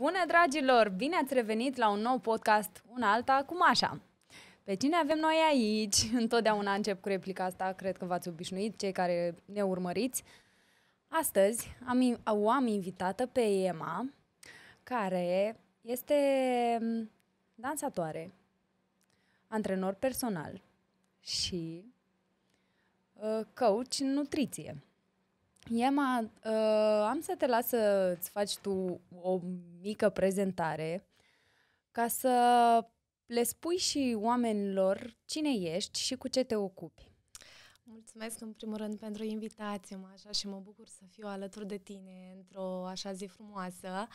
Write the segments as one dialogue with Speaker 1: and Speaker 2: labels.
Speaker 1: Bună, dragilor! Bine ați revenit la un nou podcast, un alta, cum așa. Pe cine avem noi aici? Întotdeauna încep cu replica asta, cred că v-ați obișnuit, cei care ne urmăriți. Astăzi am, o am invitată pe Emma, care este mm, dansatoare, antrenor personal și uh, coach în nutriție. Iema, uh, am să te las să-ți faci tu o mică prezentare ca să le spui și oamenilor cine ești și cu ce te ocupi.
Speaker 2: Mulțumesc în primul rând pentru invitație, mă, așa, și mă bucur să fiu alături de tine într-o așa zi frumoasă.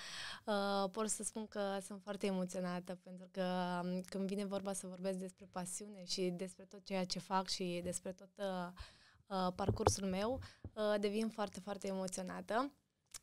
Speaker 2: Uh, pot să spun că sunt foarte emoționată pentru că um, când vine vorba să vorbesc despre pasiune și despre tot ceea ce fac și despre tot uh, uh, parcursul meu, uh, devin foarte, foarte emoționată.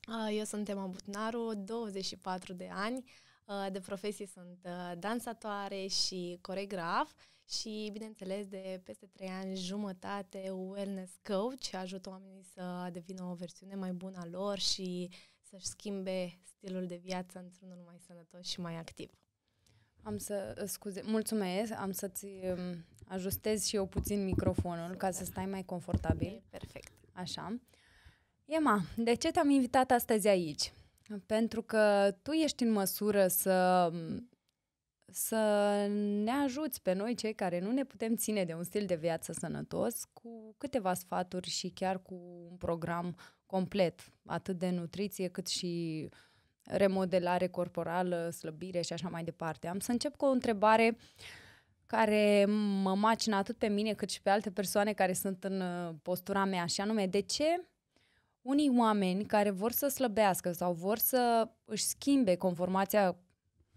Speaker 2: Uh, eu sunt Emma Butnaru, 24 de ani, uh, de profesie sunt uh, dansatoare și coregraf și, bineînțeles, de peste 3 ani jumătate wellness coach, ajut oamenii să devină o versiune mai bună a lor și să-și schimbe stilul de viață într-unul mai sănătos și mai activ. Am să, uh, scuze, mulțumesc, am să-ți
Speaker 1: um, ajustez și eu puțin microfonul Super. ca să stai mai confortabil. perfect. Așa. Ema, de ce te-am invitat astăzi aici? Pentru că tu ești în măsură să, um, să ne ajuți pe noi, cei care nu ne putem ține de un stil de viață sănătos, cu câteva sfaturi și chiar cu un program complet, atât de nutriție cât și uh, remodelare corporală, slăbire și așa mai departe. Am să încep cu o întrebare care mă macină atât pe mine cât și pe alte persoane care sunt în uh, postura mea, și anume, de ce unii oameni care vor să slăbească sau vor să își schimbe conformația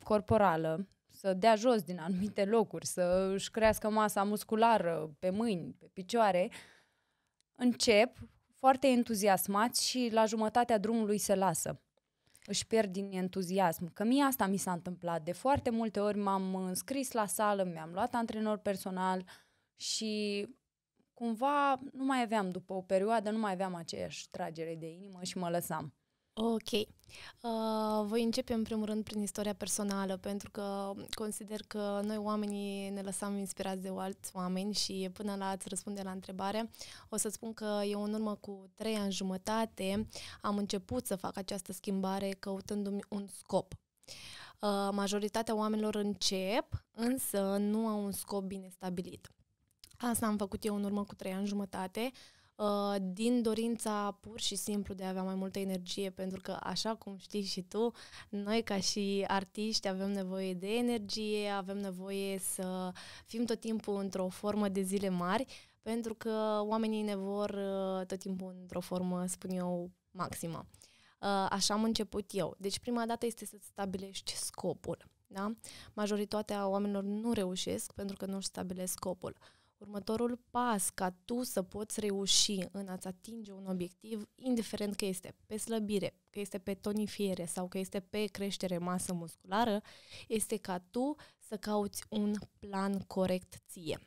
Speaker 1: corporală, să dea jos din anumite locuri, să își crească masa musculară pe mâini, pe picioare, încep foarte entuziasmați și la jumătatea drumului se lasă își pierd din entuziasm. Că mie asta mi s-a întâmplat. De foarte multe ori m-am înscris la sală, mi-am luat antrenor personal și cumva nu mai aveam, după o perioadă, nu mai aveam aceeași tragere de inimă și mă lăsam.
Speaker 2: Ok. Uh, voi începe în primul rând prin istoria personală, pentru că consider că noi oamenii ne lăsăm inspirați de alți oameni și până la ați răspunde la întrebare, o să spun că eu în urmă cu trei ani jumătate am început să fac această schimbare căutându-mi un scop. Uh, majoritatea oamenilor încep, însă nu au un scop bine stabilit. Asta am făcut eu în urmă cu trei ani jumătate. Uh, Uh, din dorința pur și simplu de a avea mai multă energie, pentru că, așa cum știi și tu, noi ca și artiști avem nevoie de energie, avem nevoie să fim tot timpul într-o formă de zile mari, pentru că oamenii ne vor uh, tot timpul într-o formă, spun eu, maximă. Uh, așa am început eu. Deci prima dată este să stabilești scopul. Da? Majoritatea oamenilor nu reușesc pentru că nu și stabilesc scopul. Uh, următorul pas ca tu să poți reuși în a-ți atinge un obiectiv, indiferent că este pe slăbire, că este pe tonifiere sau că este pe creștere masă musculară, este ca tu să cauți un plan corect ție.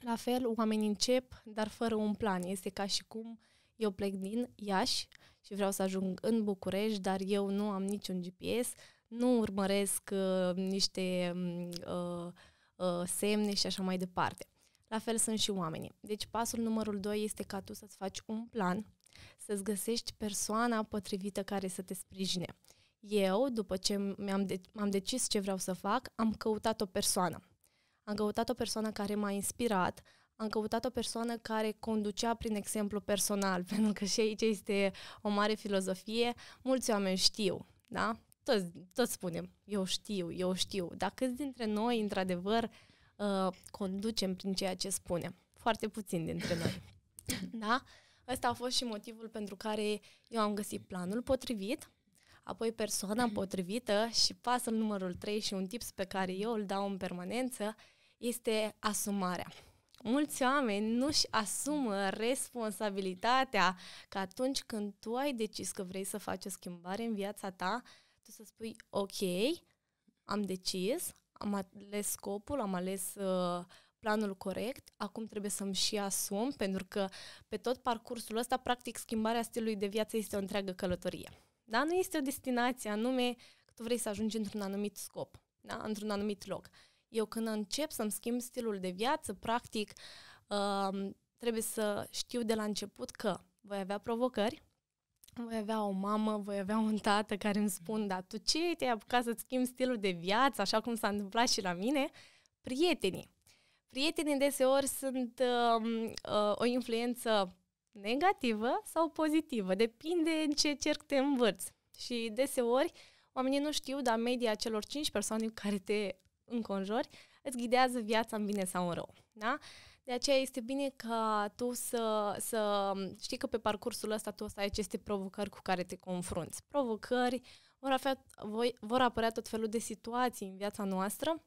Speaker 2: La fel, oamenii încep, dar fără un plan. Este ca și cum eu plec din Iași și vreau să ajung în București, dar eu nu am niciun GPS, nu urmăresc uh, niște mm, uh, uh, semne și așa mai departe. La fel sunt și oamenii. Deci pasul numărul 2 este ca tu să-ți faci un plan, să-ți găsești persoana potrivită care să te sprijine. Eu, după ce mi-am de- am decis ce vreau să fac, am căutat o persoană. Am căutat o persoană care m-a inspirat, am căutat o persoană care conducea prin exemplu personal, pentru că și aici este o mare filozofie. Mulți oameni știu, da? Toți, toți spunem, eu știu, eu știu. Dacă câți dintre noi, într-adevăr, Uh, conducem prin ceea ce spunem. Foarte puțin dintre noi. Da? Ăsta a fost și motivul pentru care eu am găsit planul potrivit, apoi persoana potrivită și pasul numărul 3 și un tips pe care eu îl dau în permanență este asumarea. Mulți oameni nu-și asumă responsabilitatea că atunci când tu ai decis că vrei să faci o schimbare în viața ta, tu să spui, ok, am decis, am ales scopul, am ales uh, planul corect, acum trebuie să-mi și asum, pentru că pe tot parcursul ăsta, practic, schimbarea stilului de viață este o întreagă călătorie. Da? Nu este o destinație anume că tu vrei să ajungi într-un anumit scop, da? într-un anumit loc. Eu când încep să-mi schimb stilul de viață, practic, uh, trebuie să știu de la început că voi avea provocări, voi avea o mamă, voi avea un tată care îmi spun, da, tu ce te-ai apucat să-ți schimbi stilul de viață, așa cum s-a întâmplat și la mine? Prietenii. Prietenii deseori sunt uh, uh, o influență negativă sau pozitivă, depinde în ce cerc te învârți. Și deseori oamenii nu știu, dar media celor 5 persoane care te înconjori îți ghidează viața în bine sau în rău. Da? De aceea este bine ca tu să, să știi că pe parcursul ăsta tu o să ai aceste provocări cu care te confrunți. Provocări vor, avea, voi, vor apărea tot felul de situații în viața noastră,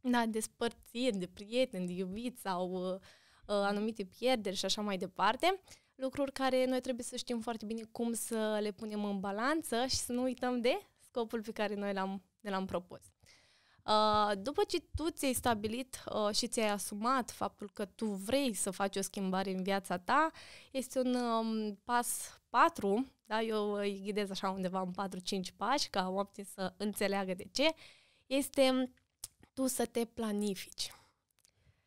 Speaker 2: da, despărțiri de prieteni, de iubiți sau uh, uh, anumite pierderi și așa mai departe. Lucruri care noi trebuie să știm foarte bine cum să le punem în balanță și să nu uităm de scopul pe care noi l-am, ne l-am propus. Uh, după ce tu ți-ai stabilit uh, și ți-ai asumat faptul că tu vrei să faci o schimbare în viața ta, este un um, pas 4, da? eu îi ghidez așa undeva în 4-5 pași ca oamenii să înțeleagă de ce, este um, tu să te planifici.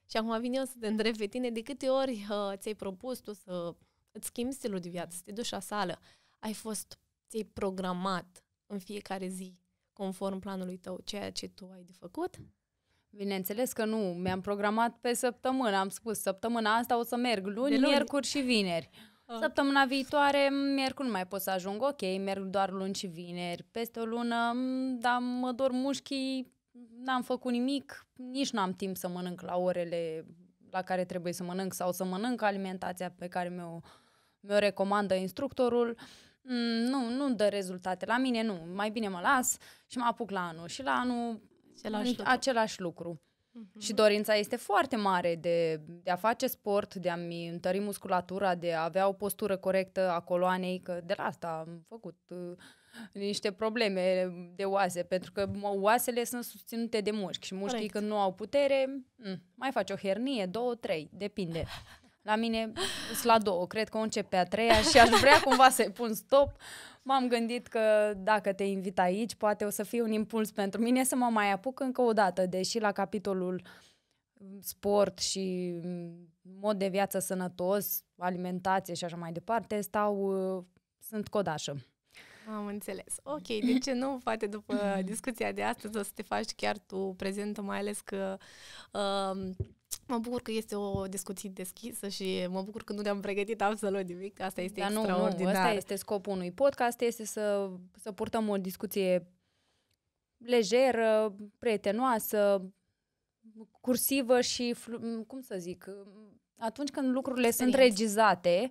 Speaker 2: Și acum vin eu să te întreb pe tine de câte ori uh, ți-ai propus tu să îți schimbi stilul de viață, să te duci la sală, ai fost, ți-ai programat în fiecare zi conform planului tău ceea ce tu ai de făcut? Bineînțeles că nu, mi-am programat
Speaker 1: pe săptămână, am spus săptămâna asta o să merg luni, luni. miercuri și vineri. Ah. Săptămâna viitoare, miercuri nu mai pot să ajung, ok, merg doar luni și vineri. Peste o lună, dar mă dor mușchii, n-am făcut nimic, nici n-am timp să mănânc la orele la care trebuie să mănânc sau să mănânc alimentația pe care mi-o, mi-o recomandă instructorul. Uh, Mm, nu, nu dă rezultate. La mine nu, mai bine mă las și mă apuc la anul. Și la anul același lucru. Același lucru. Uh-huh. Și dorința este foarte mare de, de a face sport, de a-mi întări musculatura, de a avea o postură corectă a coloanei, că de la asta am făcut uh, niște probleme de oase, pentru că oasele sunt susținute de mușchi și mușchii Correct. când nu au putere, mm, mai faci o hernie, două, trei, depinde. La mine sunt la două, cred că o începe a treia și aș vrea cumva să-i pun stop. M-am gândit că dacă te invit aici, poate o să fie un impuls pentru mine să mă mai apuc încă o dată, deși la capitolul sport și mod de viață sănătos, alimentație și așa mai departe, stau, sunt codașă.
Speaker 2: Am înțeles. Ok, de deci ce nu? Poate după discuția de astăzi o să te faci chiar tu prezentă, mai ales că uh, Mă bucur că este o discuție deschisă și mă bucur că nu ne-am pregătit absolut nimic. Asta este Dar extraordinar. Nu, nu, asta este scopul unui podcast, este să, să purtăm o discuție
Speaker 1: lejeră, prietenoasă, cursivă și, cum să zic, atunci când lucrurile Experience. sunt regizate,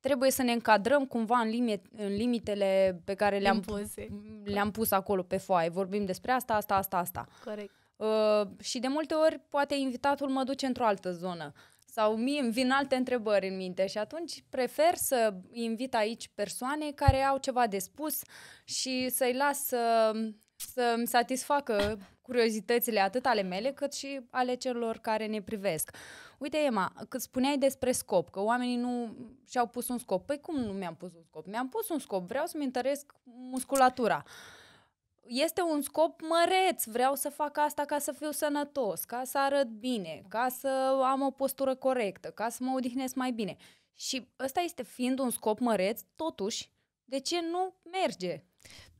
Speaker 1: trebuie să ne încadrăm cumva în, limie, în limitele pe care le-am, le-am pus acolo pe foaie. Vorbim despre asta, asta, asta, asta. Corect. Uh, și de multe ori poate invitatul mă duce într-o altă zonă sau mie îmi vin alte întrebări în minte și atunci prefer să invit aici persoane care au ceva de spus și să-i las să, să-mi satisfacă curiozitățile atât ale mele cât și ale celor care ne privesc. Uite, Emma, cât spuneai despre scop, că oamenii nu și-au pus un scop. Păi cum nu mi-am pus un scop? Mi-am pus un scop, vreau să-mi întăresc musculatura. Uh, este un scop măreț, vreau să fac asta ca să fiu sănătos, ca să arăt bine, ca să am o postură corectă, ca să mă odihnesc mai bine. Și ăsta este fiind un scop
Speaker 2: măreț, totuși, de ce nu merge?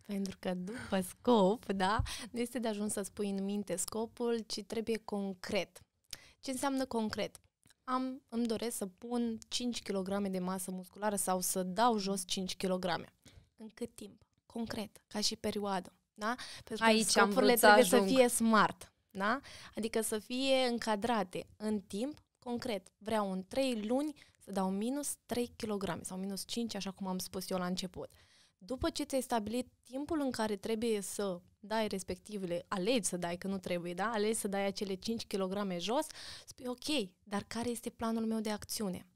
Speaker 2: Pentru că după scop, da, nu este de ajuns să spui în minte scopul, ci trebuie concret. Ce înseamnă concret? Am, îmi doresc să pun 5 kg de masă musculară sau să dau jos 5 kg. În cât timp? Concret, ca și perioadă. Da? Pentru Aici că scopurile trebuie să, să fie smart. Da? Adică să fie încadrate în timp concret. Vreau în 3 luni să dau minus 3 kg sau minus 5, așa cum am spus eu la început. După ce ți-ai stabilit timpul în care trebuie să dai respectivele, alegi să dai, că nu trebuie, da? Alegi să dai acele 5 kg jos, spui ok, dar care este planul meu de acțiune?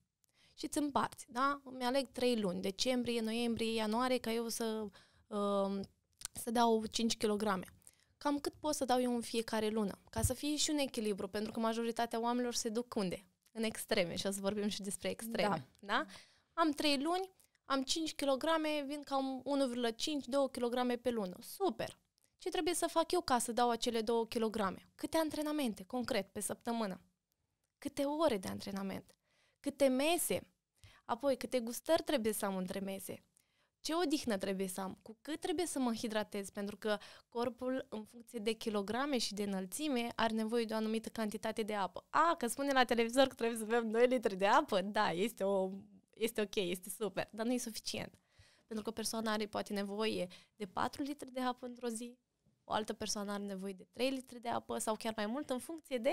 Speaker 2: Și îți împarți, da? Îmi aleg 3 luni, decembrie, noiembrie, ianuarie, ca eu să uh, să dau 5 kg. Cam cât pot să dau eu în fiecare lună? Ca să fie și un echilibru, pentru că majoritatea oamenilor se duc unde? În extreme și o să vorbim și despre extreme. Da. da? Am 3 luni, am 5 kg, vin cam 1,5-2 kg pe lună. Super! Ce trebuie să fac eu ca să dau acele 2 kg? Câte antrenamente, concret, pe săptămână? Câte ore de antrenament? Câte mese? Apoi, câte gustări trebuie să am între mese? ce odihnă trebuie să am, cu cât trebuie să mă hidratez, pentru că corpul, în funcție de kilograme și de înălțime, are nevoie de o anumită cantitate de apă. A, că spune la televizor că trebuie să bem 2 litri de apă, da, este, o, este ok, este super, dar nu e suficient. Pentru că o persoană are poate nevoie de 4 litri de apă într-o zi, o altă persoană are nevoie de 3 litri de apă sau chiar mai mult în funcție de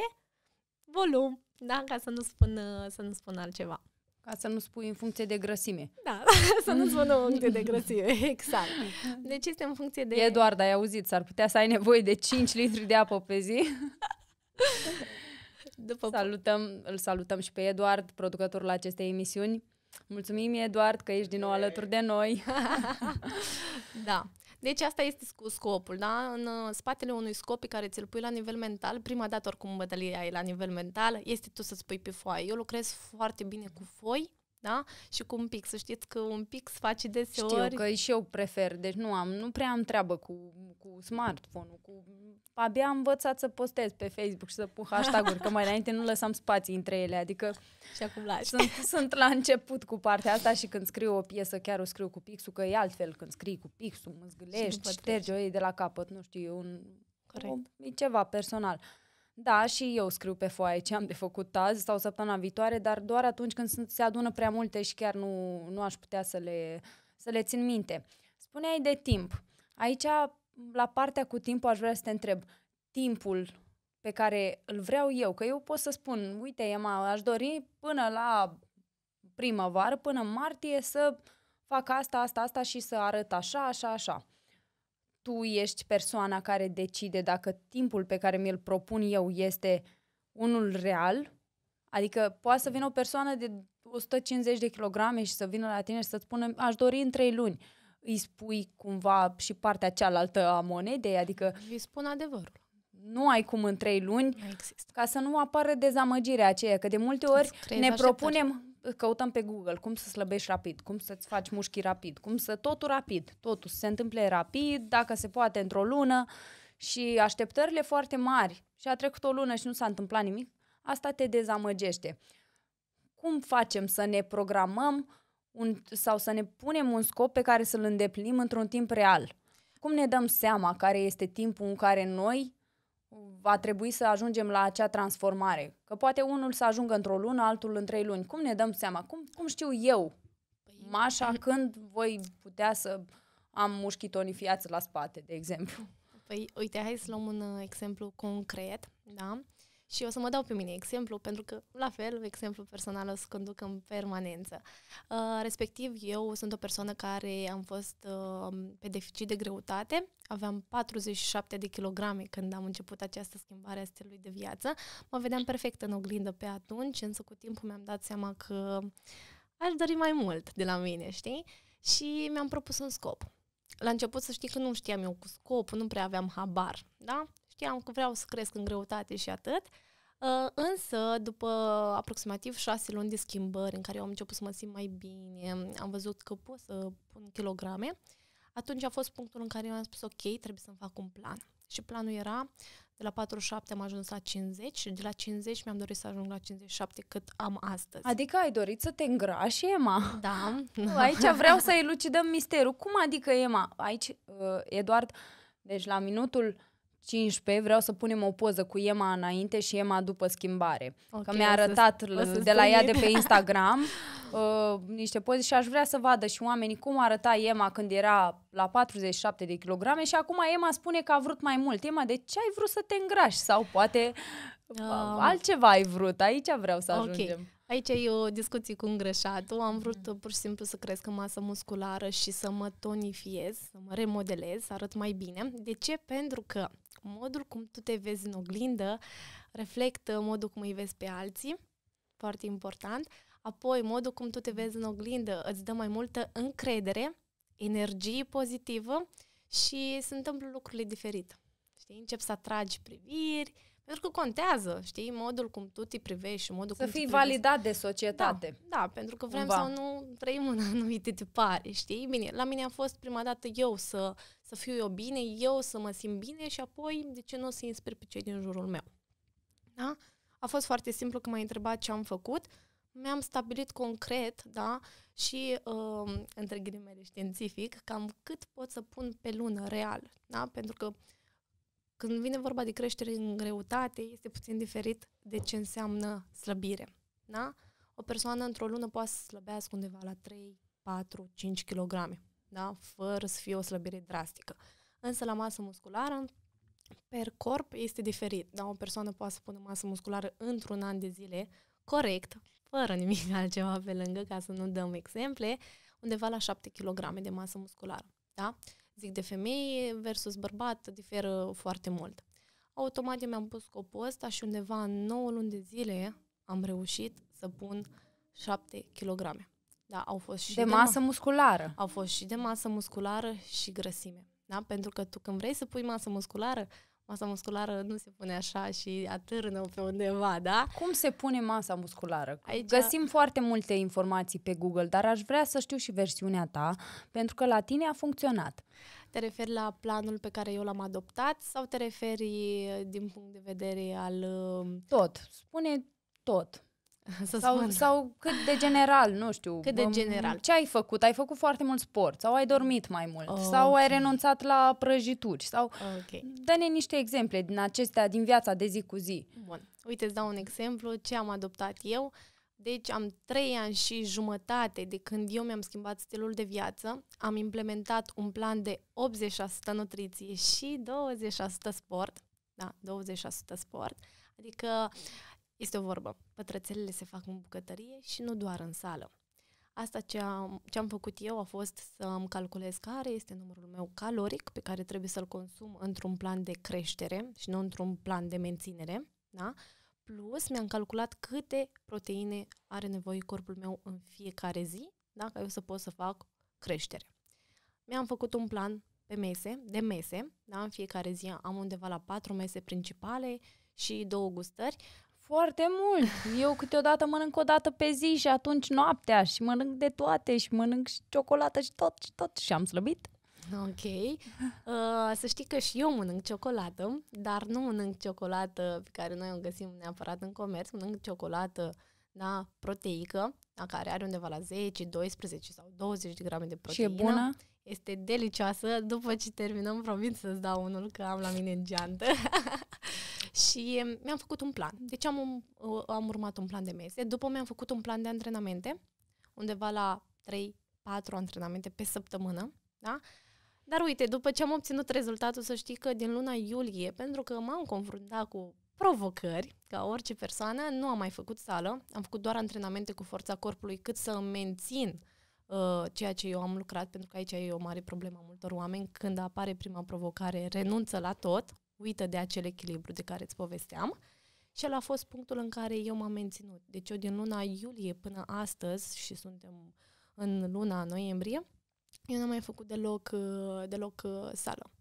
Speaker 2: volum, da? ca să nu spun, să nu spun altceva. Ca să nu spui în funcție de grăsime. Da, să nu spun în funcție de grăsime, exact. Deci este în funcție de... Eduard, ai auzit, s-ar
Speaker 1: putea să ai nevoie de 5 litri de apă pe zi. După salutăm, îl salutăm și pe Eduard, producătorul acestei emisiuni. Mulțumim, Eduard, că ești din
Speaker 2: nou alături de noi. da. Deci asta este scopul, da? În uh, spatele unui scop pe care ți-l pui la nivel mental, prima dată oricum bătălia e la nivel mental, este tu să-ți pui pe foaie. Eu lucrez foarte bine cu foi, da? Și cu un pix. Să știți că un pix face deseori... Știu că și
Speaker 1: eu prefer, deci nu am, nu prea am treabă cu, cu smartphone-ul, cu... Abia am învățat să postez pe Facebook și să pun hashtag-uri, că mai înainte nu lăsam spații între ele, adică... Și acum lași. Sunt, sunt la început cu partea asta și când scriu o piesă chiar o scriu cu pixul, că e altfel când scrii cu pixul, mă zgâlești, ștergi, o de la capăt, nu știu, e un... Corect. e ceva personal. Uh, da, și eu scriu pe foaie ce am de făcut azi sau săptămâna viitoare, dar doar atunci când se adună prea multe și chiar nu, nu aș putea să le, să le țin minte. Spuneai de timp. Aici, la partea cu timpul, aș vrea să te întreb. Timpul pe care îl vreau eu, că eu pot să spun, uite, Emma, aș dori până la primăvară, până martie, să fac asta, asta, asta și să arăt așa, așa, așa tu ești persoana care decide dacă timpul pe care mi-l propun eu este unul real, adică poate să vină o persoană de 150 de kilograme și să vină la tine și să-ți spună aș dori în trei luni. Îi spui cumva și partea cealaltă a monedei, adică... Îi spun adevărul nu ai cum în trei luni, ca să nu apară dezamăgirea aceea, că de multe ori ne propunem căutăm pe Google cum să slăbești rapid, cum să-ți faci mușchi rapid, cum să totul rapid, totul se întâmple rapid, dacă se poate într-o lună și așteptările foarte mari și a trecut o lună și nu s-a întâmplat nimic, asta te dezamăgește. Cum facem să ne programăm un, sau să ne punem un scop pe care să-l îndeplinim într-un timp real? Cum ne dăm seama care este timpul în care noi va trebui să ajungem la acea transformare. Că poate unul să ajungă într-o lună, altul în trei luni. Cum ne dăm seama? Cum, cum știu eu, păi, Mașa,
Speaker 2: când voi putea să am mușchi tonifiați la spate, de exemplu? Păi, uite, hai să luăm un uh, exemplu concret, da? Și o să mă dau pe mine exemplu, pentru că, la fel, exemplu personal o să conduc în permanență. Uh, respectiv, eu sunt o persoană care am fost uh, pe deficit de greutate, aveam 47 de kilograme când am început această schimbare a stilului de viață. Mă vedeam perfect în oglindă pe atunci, însă cu timpul mi-am dat seama că aș dori mai mult de la mine, știi? Și mi-am propus un scop. La început să știi că nu știam eu cu scopul, nu prea aveam habar, da? știam că vreau să cresc în greutate și atât. Uh, însă, după aproximativ șase luni de schimbări în care eu am început să mă simt mai bine, am văzut că pot să pun kilograme, atunci a fost punctul în care eu am spus, ok, trebuie să-mi fac un plan. Și planul era, de la 47 am ajuns la 50 și de la 50 mi-am dorit să ajung la 57 cât am astăzi.
Speaker 1: Adică ai dorit să te îngrași, Emma? Da. Aici vreau să elucidăm misterul. Cum adică, Emma? Aici, uh, Eduard, deci la minutul 15 vreau să punem o poză cu Ema înainte și Ema după schimbare. Okay, că mi-a arătat să, de la ea de pe Instagram uh, niște poze și aș vrea să vadă și oamenii cum arăta Ema când era la 47 de kilograme și acum Ema spune că a vrut
Speaker 2: mai mult. Ema, de ce ai vrut să te îngrași? Sau poate uh. altceva ai vrut. Aici vreau să okay. ajungem. Aici e o discuție cu îngrășatul. Am vrut mm. pur și simplu să cresc masă musculară și să mă tonifiez, să mă remodelez, să arăt mai bine. De ce? Pentru că modul cum tu te vezi în oglindă reflectă modul cum îi vezi pe alții, foarte important. Apoi, modul cum tu te vezi în oglindă îți dă mai multă încredere, energie pozitivă și se întâmplă lucrurile diferite. Știi, începi să atragi priviri, pentru că contează, știi, modul cum tu te privești și modul să cum Să fii validat de societate. Da, da pentru că vrem Cumva. sau nu trăim în anumite tipare, știi? Bine, la mine a fost prima dată eu să, să fiu eu bine, eu să mă simt bine și apoi de ce nu o să inspir pe cei din jurul meu. Da? A fost foarte simplu că m-ai întrebat ce am făcut. Mi-am stabilit concret, da, și uh, între ghilimele științific, cam cât pot să pun pe lună real, da? Pentru că uh, când vine vorba de creștere în greutate, este puțin diferit de ce înseamnă slăbire. Da? O persoană într-o lună poate să slăbească undeva la 3, 4, 5 kg, da? fără să fie o slăbire drastică. Însă la masă musculară, per corp este diferit. Da? O persoană poate să pună masă musculară într-un an de zile, corect, fără nimic altceva pe lângă, ca să nu dăm exemple, undeva la 7 kg de masă musculară. Da? zic de femei versus bărbat diferă foarte mult. Automat eu mi-am pus scopul ăsta și undeva în 9 luni de zile am reușit să pun 7 kg. Da, au fost și de, de masă ma- musculară. Au fost și de masă musculară și grăsime. Da? Pentru că tu când vrei să pui masă musculară, masa musculară nu se pune așa și atârnă pe undeva, da? Cum se pune masa musculară? Aici... Găsim
Speaker 1: foarte multe informații pe Google, dar aș vrea să știu și versiunea ta,
Speaker 2: pentru că la tine a funcționat. Te referi la planul pe care eu l-am adoptat sau te referi din punct de vedere al... Tot. Spune tot.
Speaker 1: Să sau, spun. sau cât de general, nu știu.
Speaker 2: Cât de um, general. Ce ai făcut? Ai făcut
Speaker 1: foarte mult sport sau ai dormit mai mult oh, sau okay. ai renunțat la prăjituri sau okay. dă-ne niște exemple din acestea, din viața de zi cu zi.
Speaker 2: Bun. Uite, îți dau un exemplu ce am adoptat eu. Deci am trei ani și jumătate de când eu mi-am schimbat stilul de viață, am implementat un plan de 80% nutriție și 20% sport. Da, 20% sport. Adică este o vorbă. Pătrățelele se fac în bucătărie și nu doar în sală. Asta ce am, ce am făcut eu a fost să îmi calculez care este numărul meu caloric pe care trebuie să-l consum într-un plan de creștere și nu într-un plan de menținere. Da? Plus, mi-am calculat câte proteine are nevoie corpul meu în fiecare zi, da? ca eu să pot să fac creștere. Mi-am făcut un plan pe mese, de mese, da? în fiecare zi am undeva la patru mese principale și două gustări, foarte mult.
Speaker 1: Eu câteodată mănânc o dată pe zi și atunci noaptea și mănânc de toate și mănânc și ciocolată și tot și tot și am slăbit.
Speaker 2: Ok. Uh, să știi că și eu mănânc ciocolată, dar nu mănânc ciocolată pe care noi o găsim neapărat în comerț, mănânc ciocolată da, proteică, da, care are undeva la 10, 12 sau 20 de grame de proteină. Și e bună? Este delicioasă. După ce terminăm, promit să-ți dau unul, că am la mine în geantă. Și mi-am făcut un plan. Deci am, uh, am urmat un plan de mese. După mi-am făcut un plan de antrenamente, undeva la 3-4 antrenamente pe săptămână. Da? Dar uite, după ce am obținut rezultatul, să știi că din luna iulie, pentru că m-am confruntat cu provocări, ca orice persoană, nu am mai făcut sală, am făcut doar antrenamente cu forța corpului cât să mențin uh, ceea ce eu am lucrat, pentru că aici e o mare problemă a multor oameni. Când apare prima provocare, renunță la tot, uită de acel echilibru de care îți povesteam. Și el a fost punctul în care eu m-am menținut. Deci eu din luna iulie până astăzi, și suntem în luna noiembrie, eu n-am mai făcut deloc, uh, deloc uh, sală.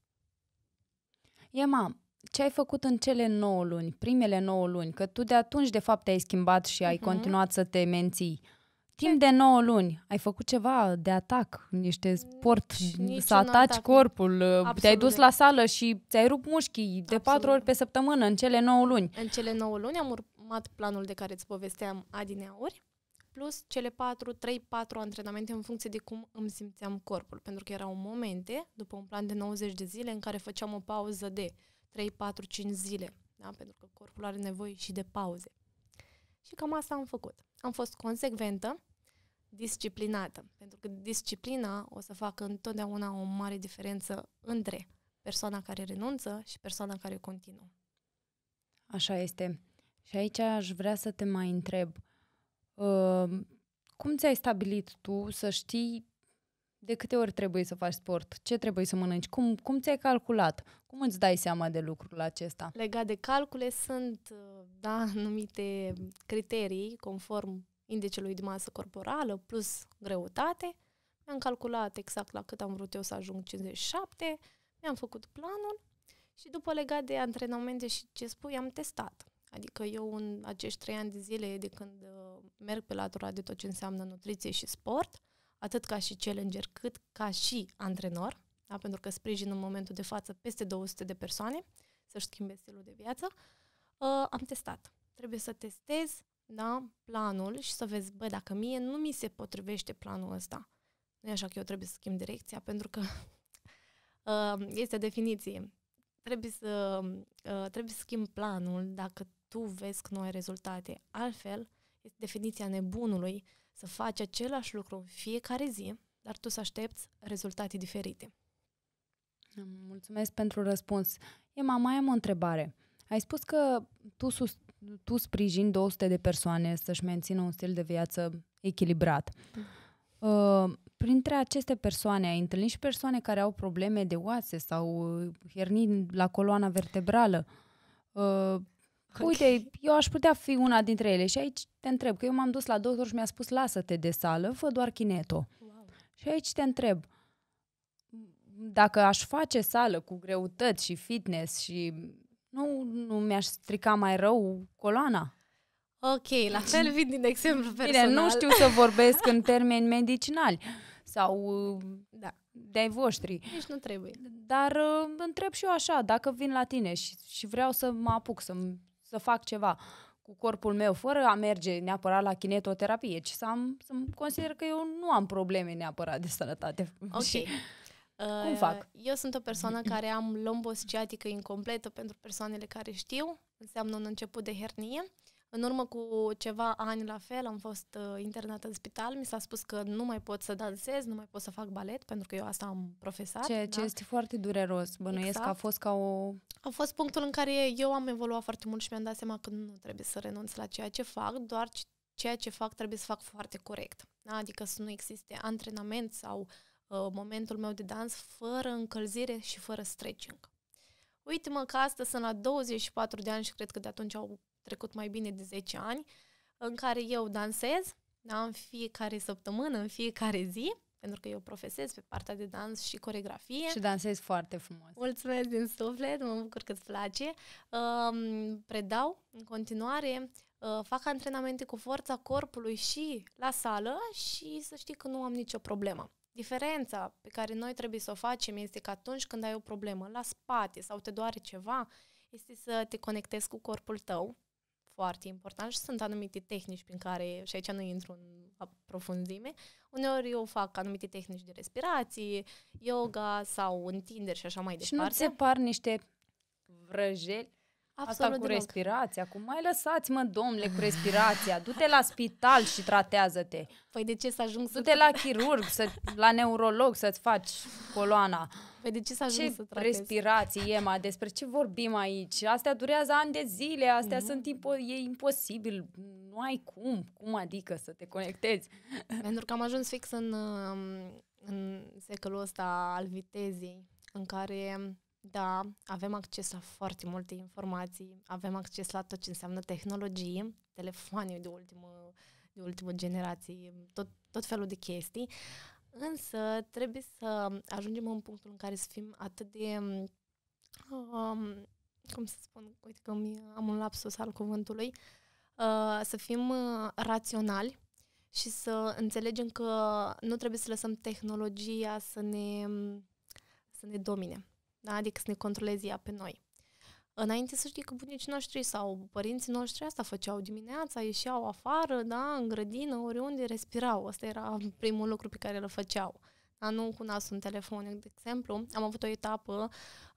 Speaker 1: Ema, ce ai făcut în cele 9 luni, primele 9 luni? Că tu de atunci, de fapt, te-ai schimbat și ai uh-huh. continuat să te menții. Uh, Timp exact. de 9 luni ai făcut ceva de atac, niște sport, Nici să ataci atac. corpul, Absolut. Uh, te-ai dus la sală și ți-ai rupt mușchii de Absolut. 4 ori pe săptămână în cele 9 luni.
Speaker 2: În cele 9 luni am urmat planul de care îți povesteam adineauri, plus cele 4, 3, 4 antrenamente în funcție de cum îmi simțeam corpul, pentru că erau momente, după un plan de 90 de zile, în care făceam o pauză de 3, 4, 5 zile, da? pentru că corpul are nevoie și de pauze. Și cam asta am făcut am fost consecventă, disciplinată. Pentru că disciplina o să facă întotdeauna o mare diferență între persoana care renunță și persoana care continuă.
Speaker 1: Așa este. Și aici aș vrea să te mai întreb. Uh, cum ți-ai stabilit tu să știi de câte ori trebuie să faci sport? Ce trebuie să mănânci? Cum, cum ți-ai calculat? Cum îți dai seama de lucrul acesta?
Speaker 2: Legat de calcule sunt uh, da, anumite criterii conform indicelui de masă corporală plus greutate. Mi-am calculat exact la cât am vrut eu să ajung 57, mi-am făcut planul și după legat de antrenamente și ce spui, am testat. Adică eu în acești trei ani de zile de când uh, merg pe latura de tot ce înseamnă nutriție și sport, uh, atât ca și challenger, cât ca și antrenor, da? pentru că sprijin în momentul de față peste 200 de persoane să-și schimbe stilul de viață, uh, am testat. Trebuie să testez da, planul și să vezi, bă, dacă mie nu mi se potrivește planul ăsta, nu e așa că eu trebuie să schimb direcția, pentru că uh, este definiție. Trebuie să, uh, trebuie să schimb planul dacă tu vezi că nu ai rezultate. Altfel, este definiția nebunului să faci același lucru în fiecare zi, dar tu să aștepți rezultate diferite.
Speaker 1: Mulțumesc pentru răspuns. Ema, mai am o întrebare. Ai spus că tu, sus, tu sprijini 200 de persoane să-și mențină un stil de viață echilibrat. Mm. Uh, printre aceste persoane ai întâlnit și persoane care au probleme de oase sau hernii uh, la coloana vertebrală. Uh, Uite, eu aș putea fi una dintre ele și aici te întreb, că eu m-am dus la doctor și mi-a spus lasă-te de sală, fă doar kineto. Wow. Și aici te întreb, dacă aș face sală cu greutăți și fitness și
Speaker 2: nu, nu
Speaker 1: mi-aș strica mai rău coloana?
Speaker 2: Ok, la fel vin din exemplu personal. Bine, nu știu să
Speaker 1: vorbesc în termeni medicinali sau da. de-ai voștri. Deci nu trebuie. Dar uh, întreb și eu așa, dacă vin la tine și, și vreau să mă apuc să-mi să fac ceva cu corpul meu, fără a merge neapărat la kinetoterapie, ci să, am, să consider că eu nu am probleme neapărat de sănătate. Ok. Și
Speaker 2: uh, cum fac? Eu sunt o persoană care am lombosciatică incompletă pentru persoanele care știu, înseamnă un început de hernie. În urmă cu ceva ani la fel am fost uh, internată în spital, mi s-a spus că nu mai pot să dansez, nu mai pot să fac balet, pentru că eu asta am profesat. Ceea ce da? este
Speaker 1: foarte dureros,
Speaker 2: bănuiesc exact. că a exact. fost ca o... A fost punctul în care eu am evoluat foarte mult și mi-am dat seama că nu trebuie să renunț la ceea ce fac, doar ceea ce fac trebuie să fac foarte corect. Da? Adică să nu existe antrenament sau uh, momentul meu de dans fără încălzire și fără stretching. Uite-mă că astăzi sunt la 24 de ani și cred că de atunci au trecut mai bine de 10 ani, în care eu dansez, da, în fiecare săptămână, în fiecare zi, pentru că eu profesez pe partea de dans și coregrafie. Și
Speaker 1: dansez foarte frumos.
Speaker 2: Mulțumesc din suflet, mă bucur că ți place. Uh, predau în continuare, uh, fac antrenamente cu forța corpului și la sală și să știi că nu am nicio problemă. Diferența pe care noi trebuie să o facem este că atunci când ai o problemă la spate sau te doare ceva, este să te conectezi cu corpul tău, foarte important și sunt anumite tehnici prin care, și aici nu intru în profunzime, uneori eu fac anumite tehnici de respirație, yoga sau întinderi și așa mai departe. Și nu ți se
Speaker 1: par niște
Speaker 2: vrăjeli? Absolut Asta cu respirația, cum mai
Speaker 1: lăsați-mă, domnule, cu respirația. Du-te la spital și tratează-te. Păi de ce să ajung să... Du-te la chirurg, să, la neurolog să-ți faci coloana. Păi de ce să ajung ce să tratezi? Respirație, Ema, despre ce vorbim aici? Astea durează ani de zile, astea mm-hmm. sunt impo- e imposibil. Nu ai cum,
Speaker 2: cum adică să te conectezi? Pentru că am ajuns fix în, um, în secolul ăsta al vitezei, în care da, avem acces la foarte multe informații, avem acces la tot ce înseamnă tehnologie, telefoane de ultimă, de ultimă generație, tot, tot felul de chestii, însă trebuie să ajungem în punctul în care să fim atât de... Um, cum să spun, uite că am un lapsus al cuvântului, uh, să fim uh, raționali și să înțelegem că nu trebuie să lăsăm tehnologia să ne, să ne domine da? Adică să ne controleze ea pe noi. Înainte să știi că bunicii noștri sau părinții noștri asta făceau dimineața, ieșeau afară, da, în grădină, oriunde respirau. Asta era primul lucru pe care îl făceau. Da? Nu cu nasul în telefon. De exemplu, am avut o etapă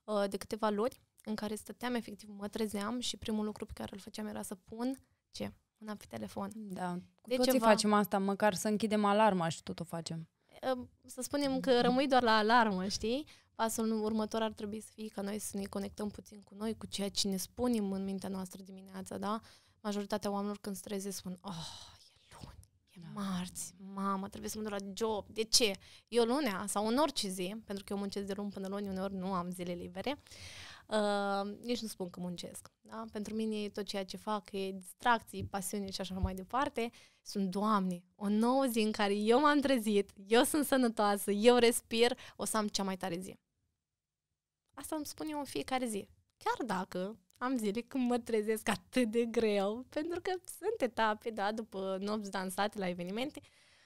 Speaker 2: uh, de câteva luni în care stăteam, efectiv, mă trezeam și primul lucru pe care îl făceam era să pun ce? Mâna pe telefon. Da. Cu de toții ceva... facem
Speaker 1: asta, măcar să închidem alarma și tot o facem.
Speaker 2: Uh, să spunem că rămâi doar la alarmă, știi? pasul următor ar trebui să fie ca noi să ne conectăm puțin cu noi, cu ceea ce ne spunem în mintea noastră dimineața, da? Majoritatea oamenilor când se trezesc spun, oh, e luni, e da. marți, mamă, trebuie să mă duc la job, de ce? Eu lunea sau în orice zi, pentru că eu muncesc de luni până luni, uneori nu am zile libere, uh, nici nu spun că muncesc, da? Pentru mine tot ceea ce fac e distracții, pasiuni și așa mai departe. Sunt, Doamne, o nouă zi în care eu m-am trezit, eu sunt sănătoasă, eu respir, o să am cea mai tare zi. Asta îmi spun eu în fiecare zi. Chiar dacă am zile când mă trezesc atât de greu, pentru că sunt etape, da, după nopți dansate la evenimente,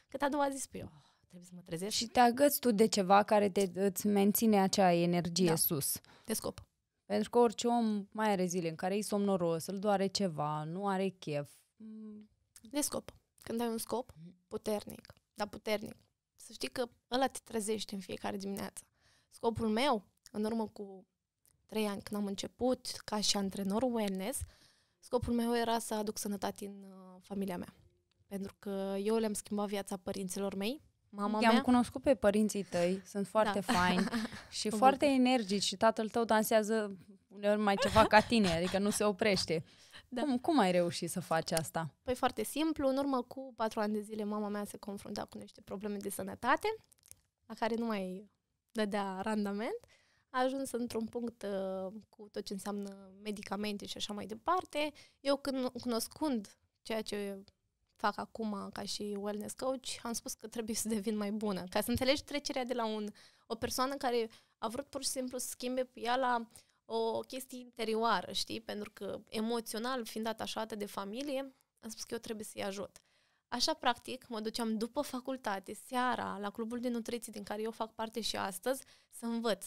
Speaker 2: cât a doua zi spui, eu, oh, trebuie să mă trezesc. Și te agăți
Speaker 1: tu de ceva care te, îți menține acea energie da. sus. Te scop. Pentru că orice om mai are zile în care e somnoros, îl doare ceva, nu are chef. Mm.
Speaker 2: De scop. Când ai un scop puternic, dar puternic, să știi că ăla te trezește în fiecare dimineață. Scopul meu în urmă cu trei ani când am început ca și antrenor wellness, scopul meu era să aduc sănătate în uh, familia mea. Pentru că eu le-am schimbat viața părinților mei, mama I-am mea.
Speaker 1: cunoscut pe părinții tăi, sunt da. foarte da. faini și foarte
Speaker 2: energici și tatăl tău dansează uneori
Speaker 1: mai ceva ca tine, adică nu se oprește. Da. Cum, cum ai reușit să faci asta?
Speaker 2: Păi foarte simplu, în urmă cu patru ani de zile mama mea se confrunta cu niște probleme de sănătate, la care nu mai dădea randament. Uh, a ajuns într-un punct uh, cu tot ce înseamnă medicamente și așa mai departe. Eu când cunoscând ceea ce fac acum ca și wellness coach, am spus că trebuie să devin mai bună, ca să înțelegi trecerea de la un, o persoană care a vrut pur și simplu să schimbe pe ea la o chestie interioară, știi? Pentru că emoțional, fiind atașată de familie, am spus că eu trebuie să-i ajut. Așa, practic, mă duceam după facultate, seara, la clubul de nutriție din care eu fac parte și astăzi, să învăț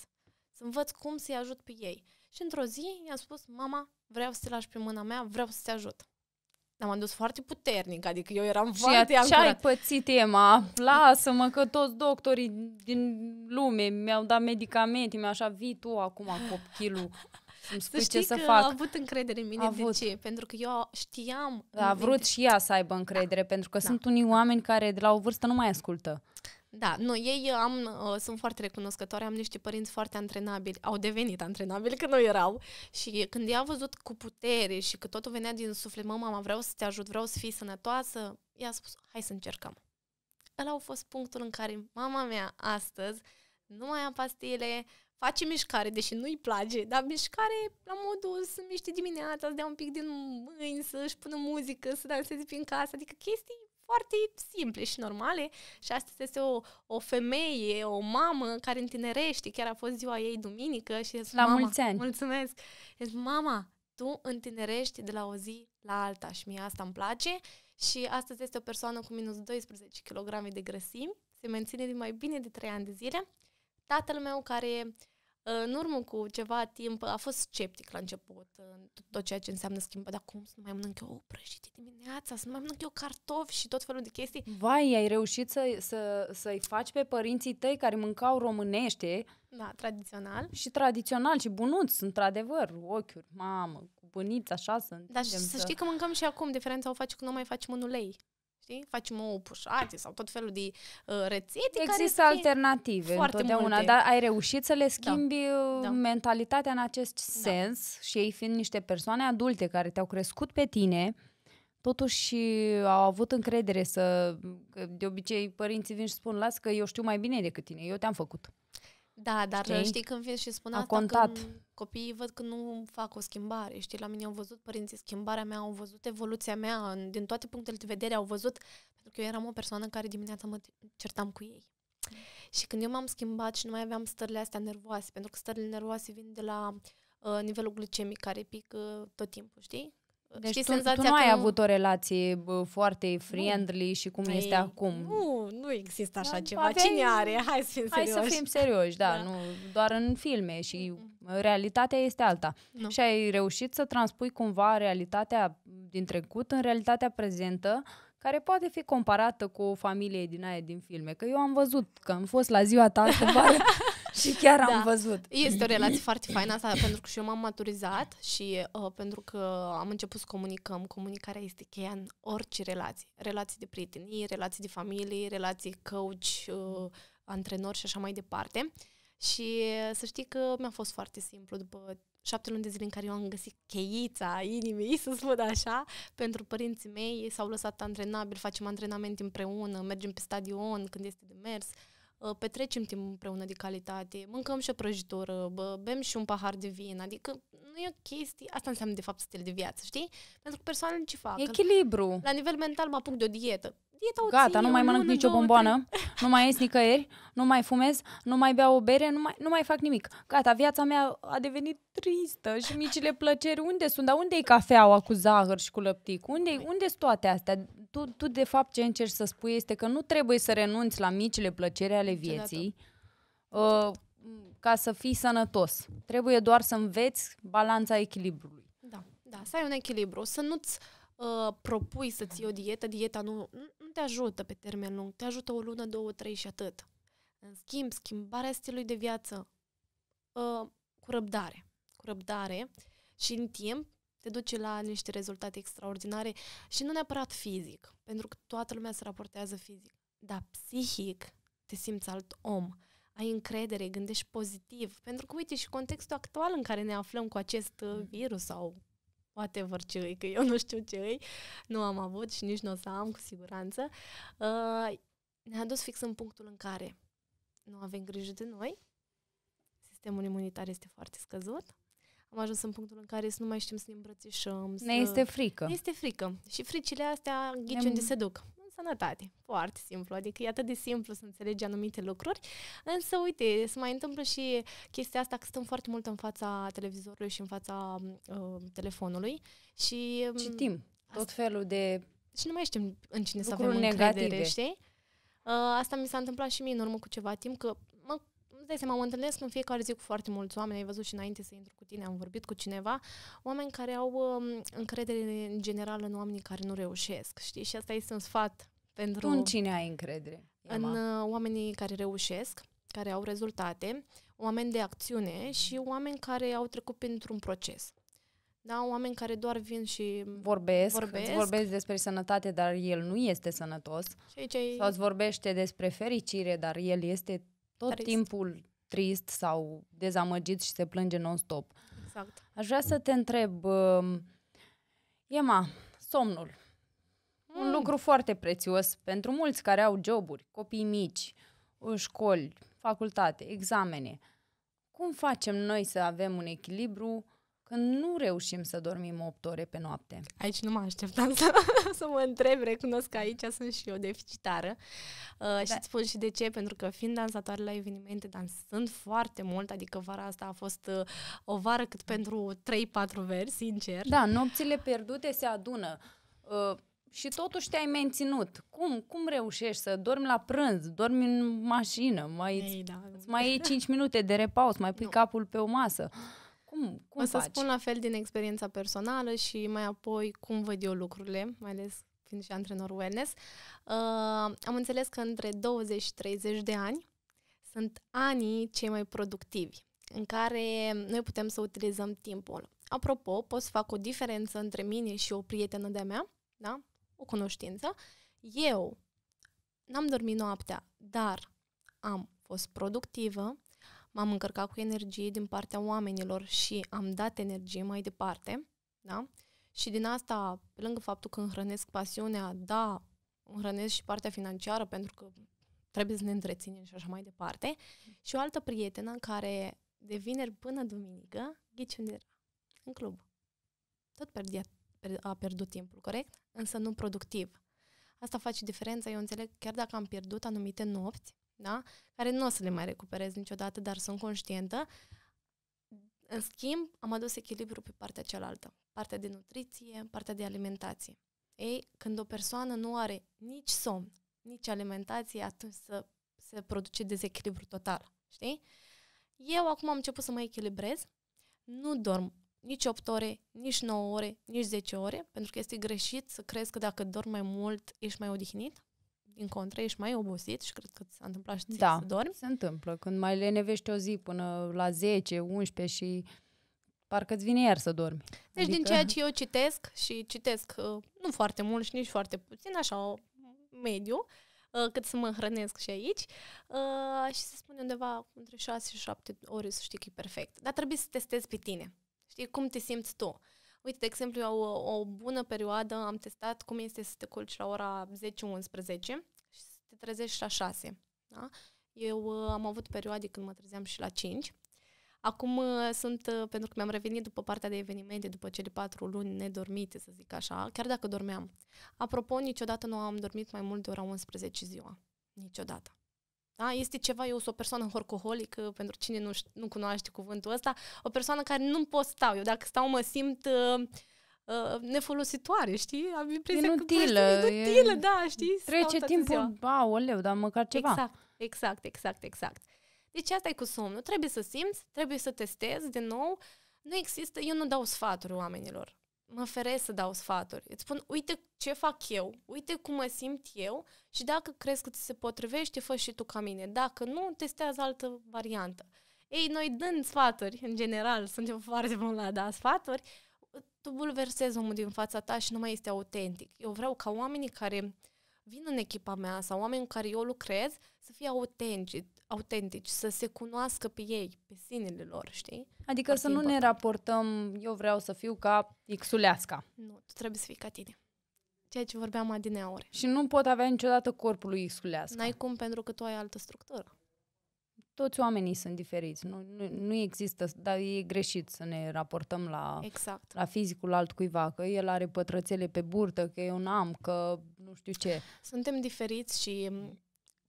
Speaker 2: să învăț cum să-i ajut pe ei. Și într-o zi i-am spus, mama, vreau să te lași pe mâna mea, vreau să te ajut. Dar am dus foarte puternic, adică eu eram și foarte Și ce ai
Speaker 1: pățit, Emma? Lasă-mă că toți doctorii din lume mi-au dat medicamente, mi-a așa, vii tu acum copilul. Îmi spui să știi ce că să fac. a
Speaker 2: avut încredere în mine. A avut. De ce? Pentru că eu știam... A vrut
Speaker 1: și ea să aibă încredere, da. pentru că da. sunt unii da. oameni care de la o vârstă nu mai ascultă.
Speaker 2: Da, nu, ei uh, am, uh, sunt foarte recunoscătoare, am niște părinți foarte antrenabili, au devenit antrenabili când nu erau și când i au văzut cu putere și că totul venea din suflet, mă, mama, vreau să te ajut, vreau să fii sănătoasă, i-a spus, hai să încercăm. Ăla au fost punctul în care mama mea astăzi nu mai am pastile, face mișcare, deși nu-i place, dar mișcare la modul să miște dimineața, să dea un pic din mâini, să-și pună muzică, să danseze prin casă, adică chestii foarte simple și normale și astăzi este o, o femeie, o mamă care întinerește, chiar a fost ziua ei duminică și este La mama, mulți ani! Mulțumesc! Zis, mama, tu întinerești de la o zi la alta și mie asta îmi place și astăzi este o persoană cu minus 12 kg de grăsimi, se menține de mai bine de 3 ani de zile. Tatăl meu care în urmă cu ceva timp a fost sceptic la început în tot ceea ce înseamnă schimbă. Dar cum să nu mai mănânc eu prăjite dimineața, să nu mai mănânc eu cartofi și tot felul de chestii.
Speaker 1: Vai, ai reușit să, să, să-i faci pe părinții tăi care mâncau românește.
Speaker 2: Da, tradițional.
Speaker 1: Și tradițional și bunuți, într-adevăr, ochiuri, mamă, cu bunița, așa sunt Dar să, să știi că
Speaker 2: mâncăm și acum, diferența o faci când nu mai facem în ulei știi? Facem o pușate sau tot felul de uh, rețete. Există care alternative foarte întotdeauna, multe. dar
Speaker 1: ai reușit să le da. schimbi uh, da. mentalitatea în acest da. sens și ei fiind niște persoane adulte care te-au crescut pe tine, totuși au avut încredere să... De obicei, părinții vin și spun, las că eu știu mai bine decât tine, eu te-am făcut. Da, dar știi? știi când vin și spun a asta, contat. Când
Speaker 2: copiii văd că nu fac o schimbare. Știi, la mine au văzut părinții schimbarea mea, au văzut evoluția mea, din toate punctele de vedere au văzut, pentru că eu eram o persoană care dimineața mă certam cu ei. Și când eu m-am schimbat și nu mai aveam stările astea nervoase, pentru că stările nervoase vin de la uh, nivelul glicemic care pică uh, tot timpul, știi? Deci știi tu, senzația tu nu ai că... avut
Speaker 1: o relație foarte friendly nu. și cum Ei, păi, este acum.
Speaker 2: Nu, nu există așa da, ceva. Avem... Cine are? Hai să fim serioși. Hai să fim
Speaker 1: serioși, da, da. Nu, doar în filme și realitatea este alta. Nu. Și ai reușit să transpui cumva realitatea din trecut în realitatea prezentă care poate fi comparată cu o familie din aia din filme. Că eu am văzut că am fost la ziua ta și chiar da. am văzut. Este o relație foarte faină asta, pentru
Speaker 2: că și eu m-am maturizat și uh, pentru că am început să comunicăm. Comunicarea este cheia în orice relație. Relații de prietenii, relații de familie, relații coach, uh, antrenor și așa mai departe. Și uh, să știi că mi-a fost foarte simplu după șapte luni de zile în care eu am găsit cheița inimii, să spun așa, pentru părinții mei, s-au lăsat antrenabil, facem antrenamente împreună, mergem pe stadion când este de mers, uh, Ă, petrecem timp împreună de calitate, mâncăm și o prăjitură, bă, bem și un pahar de vin, adică nu e o chestie, asta înseamnă de fapt stil de viață, știi? Pentru că persoanele ce fac? Echilibru. La nivel mental mă apuc de o dietă. Dieta o Gata, ție, nu mai mănânc lună, nicio
Speaker 1: bomboană, nu mai ies nicăieri, nu mai fumez, nu mai beau o bere, nu mai, nu mai fac nimic. Gata, viața mea a devenit tristă și micile plăceri, unde sunt? Dar unde e cafeaua cu zahăr și cu lăptic? Unde, unde sunt toate astea? tu, tu de fapt ce încerci să spui este că nu trebuie să renunți la micile plăceri ale vieții uh, ca să fii sănătos. Trebuie doar să înveți balanța echilibrului.
Speaker 2: Da, da, să ai un echilibru, să nu-ți uh, propui să-ți iei o dietă, dieta nu, nu te ajută pe termen lung, te ajută o lună, două, trei și atât. În schimb, schimbarea stilului de viață uh, cu răbdare, cu răbdare și în timp te duce la niște rezultate extraordinare și nu neapărat fizic, pentru că toată lumea se raportează fizic, dar psihic te simți alt om ai încredere, gândești pozitiv. Pentru că, uite, și contextul actual în care ne aflăm cu acest uh, mm. virus sau poate ce e, că eu nu știu ce e, nu am avut și nici nu o să am, cu siguranță, uh, ne-a dus fix în punctul în care nu avem grijă de noi, sistemul imunitar este foarte scăzut, am ajuns în punctul în care să nu mai știm să ne îmbrățișăm. Să... Ne este frică. Ne este frică. Și fricile astea ghici ne... unde se duc. În sănătate. Foarte simplu. Adică e atât de simplu să înțelegi anumite lucruri. Însă, uite, se mai întâmplă și chestia asta că stăm foarte mult în fața televizorului și în fața uh, telefonului. Și... Um, Citim asta... tot felul de... Și nu mai știm în cine să avem încredere, știi? Uh, asta mi s-a întâmplat și mie în urmă cu ceva timp, că îți dai seama, mă întâlnesc în fiecare zi cu foarte mulți oameni, ai văzut și înainte să intru cu tine, am vorbit cu cineva, oameni care au um, încredere în general în oamenii care nu reușesc, știi? Și asta este un sfat pentru... Tu în cine ai încredere? În uh, oamenii care reușesc, care au rezultate, oameni de acțiune și oameni care au trecut printr-un proces. Da, oameni care doar vin și
Speaker 1: vorbesc, vorbesc. vorbesc despre sănătate, dar el nu este sănătos. Și
Speaker 2: aici ai... Sau îți
Speaker 1: vorbește despre fericire, dar el este tot trist. timpul trist sau dezamăgit și se plânge non-stop. Exact. Aș vrea să te întreb, uh, somnul. Mm. Un lucru foarte prețios pentru mulți care au joburi, copii mici, școli, facultate, examene. Cum facem noi să avem un echilibru că nu reușim să dormim 8 ore pe noapte. Aici nu mă așteptam să,
Speaker 2: să mă întreb, recunosc că aici sunt și eu deficitară. Uh, da. Și îți spun și de ce, pentru că fiind dansatoare la evenimente, dansând foarte mult, adică vara asta a fost uh, o vară cât pentru 3-4 veri, sincer. Da, nopțile pierdute se adună. Uh, și totuși te-ai
Speaker 1: menținut. Cum, cum reușești să dormi la prânz, dormi în mașină, mai, Ei, da. mai iei 5 minute de repaus, mai pui nu. capul pe o masă? Cum, cum o să faci? spun la
Speaker 2: fel din experiența personală și mai apoi cum văd eu lucrurile, mai ales fiind și antrenor wellness. Uh, am înțeles că între 20-30 de ani sunt anii cei mai productivi, în care noi putem să utilizăm timpul. Apropo, pot să fac o diferență între mine și o prietenă de-a mea, da? o cunoștință. Eu n-am dormit noaptea, dar am fost productivă, m-am încărcat cu energie din partea oamenilor și am dat energie mai departe, da? Și din asta, pe lângă faptul că îmi hrănesc pasiunea, da, îmi hrănesc și partea financiară pentru că trebuie să ne întreținem și așa mai departe. Și o altă prietenă care de vineri până duminică, ghici unde era, în club. Tot perdea, a pierdut timpul, corect? Însă nu productiv. Asta face diferența, eu înțeleg, chiar dacă am pierdut anumite nopți, da? care nu o să le mai recuperez niciodată, dar sunt conștientă. În schimb, am adus echilibru pe partea cealaltă, partea de nutriție, partea de alimentație. Ei, când o persoană nu are nici somn, nici alimentație, atunci se se produce dezechilibru total, știi? Eu acum am început să mă echilibrez, nu dorm nici 8 ore, nici 9 ore, nici 10 ore, pentru că este greșit să crezi că dacă dormi mai mult, ești mai odihnit din contră, ești mai obosit și cred că ți s-a întâmplat și ți da, să dormi. se
Speaker 1: întâmplă. Când mai lenevești o zi până la 10, 11 și parcă îți vine iar să dormi. Deci adică... din ceea ce
Speaker 2: eu citesc și citesc uh, nu foarte mult și nici foarte puțin, așa o mediu, uh, cât să mă hrănesc și aici uh, și se spune undeva între 6 și 7 ore să știi că e perfect. Dar trebuie să testezi pe tine. Știi cum te simți tu. Uite, de exemplu, eu o bună perioadă am testat cum este să te culci la ora 10-11 și să te trezești la 6. Da? Eu uh, am avut perioade când mă trezeam și la 5. Acum uh, sunt, uh, pentru că mi-am revenit după partea de evenimente, după cele patru luni nedormite, să zic așa, chiar dacă dormeam. Apropo, niciodată nu am dormit mai mult de ora 11 ziua. Niciodată. Da? Este ceva, eu sunt o persoană horcoholică, uh, pentru cine nu, nu cunoaște cuvântul ăsta, o persoană care nu pot stau. Eu dacă stau mă simt uh, uh, nefolositoare, știi? Am impresia inutilă, că inutilă, e... da, știi? Trece timpul,
Speaker 1: Ba, oleu, dar măcar ceva. Exact,
Speaker 2: exact, exact, exact. Deci asta e cu somnul. Trebuie să simți, trebuie să testezi de nou. Nu există, eu nu dau sfaturi oamenilor mă feresc să dau sfaturi. Îți spun, uite ce fac eu, uite cum mă simt eu și dacă crezi că ți se potrivește, fă și tu ca mine. Dacă nu, testează altă variantă. Ei, noi dând sfaturi, în general, suntem foarte buni la da sfaturi, tu bulversezi omul din fața ta și nu mai este autentic. Eu vreau ca oamenii care vin în echipa mea sau oameni în care eu lucrez să fie autentici, autentici să se cunoască pe ei, pe sinele lor, știi? Adică Foarte să nu important. ne
Speaker 1: raportăm, eu vreau să fiu ca Xuleasca.
Speaker 2: Nu, tu trebuie să fii ca tine. Ceea ce vorbeam adineauri. Și nu pot avea niciodată corpul lui Xuleasca. N-ai cum pentru că tu ai altă structură
Speaker 1: toți oamenii sunt diferiți. Nu, nu, nu există, dar e greșit să ne raportăm la, exact. la fizicul altcuiva, că el are pătrățele pe burtă, că eu n-am, că nu știu ce.
Speaker 2: Suntem diferiți și mm,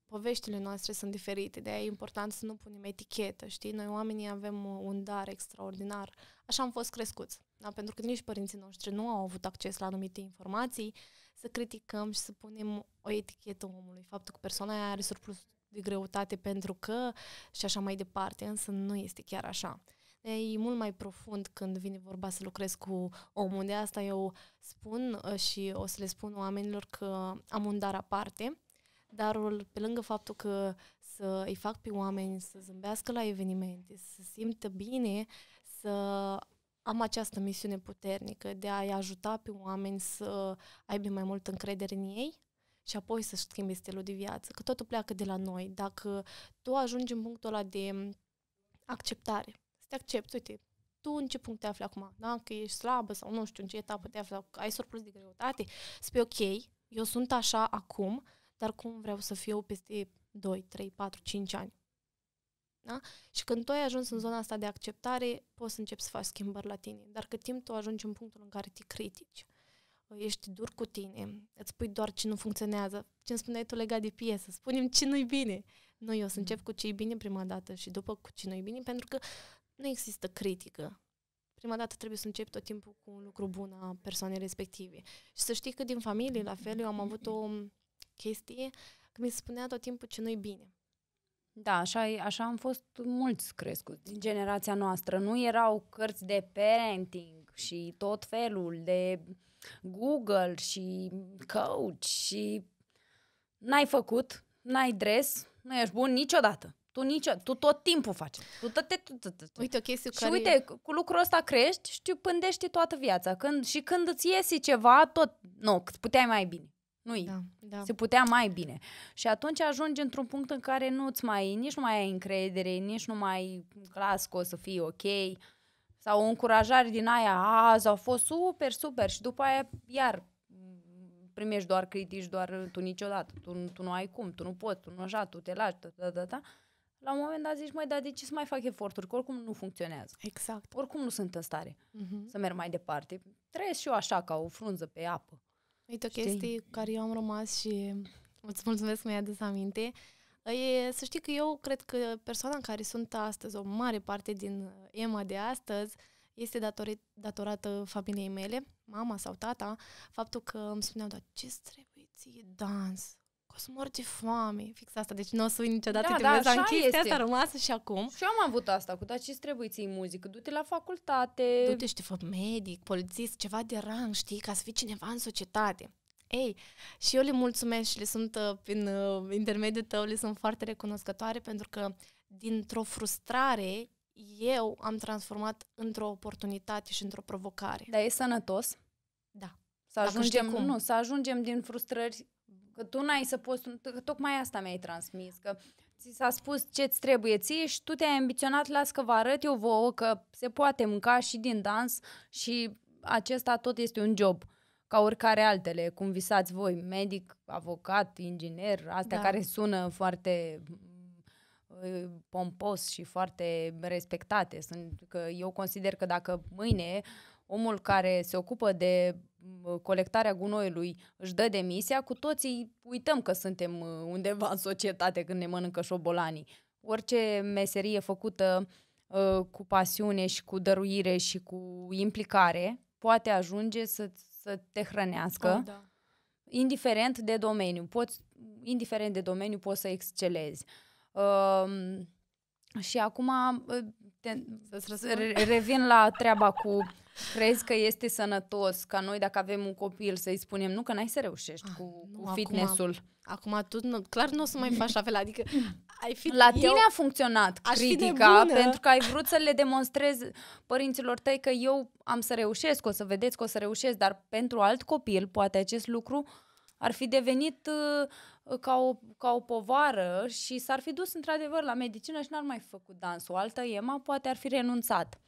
Speaker 2: poveștile noastre sunt diferite, de aia e important să nu punem etichetă, știi? Noi oamenii avem uh, un dar extraordinar. Așa am fost crescuți, da? pentru că nici părinții noștri nu au avut acces la anumite informații, să criticăm și să punem o etichetă omului, faptul că persoana aia are surplus de greutate pentru că și așa mai departe, însă nu este chiar așa. E mult mai profund când vine vorba să lucrez cu omul. De asta eu spun uh, și o să le spun oamenilor că am un dar aparte. Darul, pe lângă faptul că să îi fac pe oameni să zâmbească la evenimente, să simtă bine, să am această misiune puternică de a-i ajuta pe oameni să aibă mai mult încredere în ei și apoi să-și schimbi stilul de viață, că totul pleacă de la noi. Dacă tu ajungi în punctul ăla de acceptare, să te accepti, uite, tu în ce punct te afli acum, da? că ești slabă sau nu știu în ce etapă te afli, că ai surplus de greutate, spui ok, eu sunt așa acum, dar cum vreau să fiu peste 2, 3, 4, 5 ani. Da? Și când tu ai ajuns în zona asta de acceptare, poți să începi să faci schimbări la tine. Dar cât timp tu ajungi în punctul în care te critici, ești dur cu tine, îți spui doar ce nu funcționează. Ce îmi spuneai tu legat de piesă, spunem ce nu-i bine. Nu, eu să încep mm. cu ce-i bine prima dată și după cu ce nu-i bine, pentru că nu există critică. Prima dată trebuie să încep tot timpul cu un lucru bun a persoanei respective. Și să știi că din familie, la fel, eu am avut o chestie că mi se spunea tot timpul ce nu-i bine. Da, așa, așa
Speaker 1: am fost mulți crescuți din generația noastră. Nu erau cărți de parenting, și tot felul de Google și coach și n-ai făcut, n-ai dres, nu ești bun niciodată. Tu, nicio, tu tot timpul faci. Tu tot tot, tot tot. Uite o chestie și care uite, e... cu lucrul ăsta crești și pândești toată viața. Când, și când îți iese ceva, tot, nu, puteai mai bine. Nu da, da. Se putea mai bine. Și atunci ajungi într-un punct în care nu-ți mai, nici nu mai ai încredere, nici nu mai las că o să fii ok sau o încurajare din aia, azi au fost super, super și după aia iar primești doar critici, doar tu niciodată, tu, tu nu ai cum, tu nu poți, tu nu așa, tu te lași, da, da, da, da. La un moment dat zici, mai dar de ce să mai fac eforturi, că oricum nu funcționează. Exact. Oricum nu sunt în stare
Speaker 2: uh-huh. să
Speaker 1: merg mai departe. Trăiesc și eu așa, ca o frunză pe apă.
Speaker 2: Uite, o chestie care eu am rămas și îți mulțumesc că mi-ai adus aminte. Uh, E, să știi că eu cred că persoana în care sunt astăzi, o mare parte din uh, Emma de astăzi, este datorit, datorată familiei mele, mama sau tata, faptul că îmi spuneau, dar ce trebuie ție dans? Că o să mor de foame. Fix asta, deci nu o să niciodată. Da, te da, este. asta rămasă și acum. Și eu am avut asta cu, dar ce trebuie ție muzică? Du-te la facultate. Du-te și te fă medic, polițist, ceva de rang, știi, ca să fii cineva în societate. Ei, și eu le mulțumesc și le sunt, uh, prin uh, intermediul tău, le sunt foarte recunoscătoare pentru că dintr-o frustrare eu am transformat într-o oportunitate și într-o provocare. Dar e sănătos? Da. Să ajungem, cum. Nu, să ajungem din frustrări
Speaker 1: că tu n-ai să poți, că tocmai asta mi-ai transmis, că ți s-a spus ce-ți trebuie ție și tu te-ai ambiționat, las că vă arăt eu vouă că se poate mânca și din dans și acesta tot este un job. Uh, ca oricare altele, cum visați voi, medic, avocat, inginer, astea da. care sună foarte mm, mm, pompos și foarte respectate. Sunt, că eu consider că dacă mâine omul care se ocupă de mm, colectarea gunoiului își dă demisia, cu toții uităm că suntem undeva în societate când ne mănâncă șobolanii. Orice meserie făcută uh, cu pasiune și cu dăruire și cu implicare poate ajunge să-ți să te hrănească. Oh, da. Indiferent de domeniu, poți, indiferent de domeniu poți să excelezi. Um, și acum uh, te, revin la treaba cu Crezi că este sănătos ca noi dacă avem un copil să-i spunem nu că n-ai să reușești ah, cu, cu fitness-ul? Acum, acum tu nu, clar nu o să mai faci la fel, adică ai fi... La tine eu, a funcționat critica pentru că ai vrut să le demonstrezi părinților tăi că eu am să reușesc, o să vedeți că o să reușesc, dar pentru alt copil poate acest lucru ar fi devenit uh, ca o, ca o povară și s-ar fi dus într-adevăr la medicină și n-ar
Speaker 2: mai fi făcut dansul. O altă Ema poate ar fi renunțat.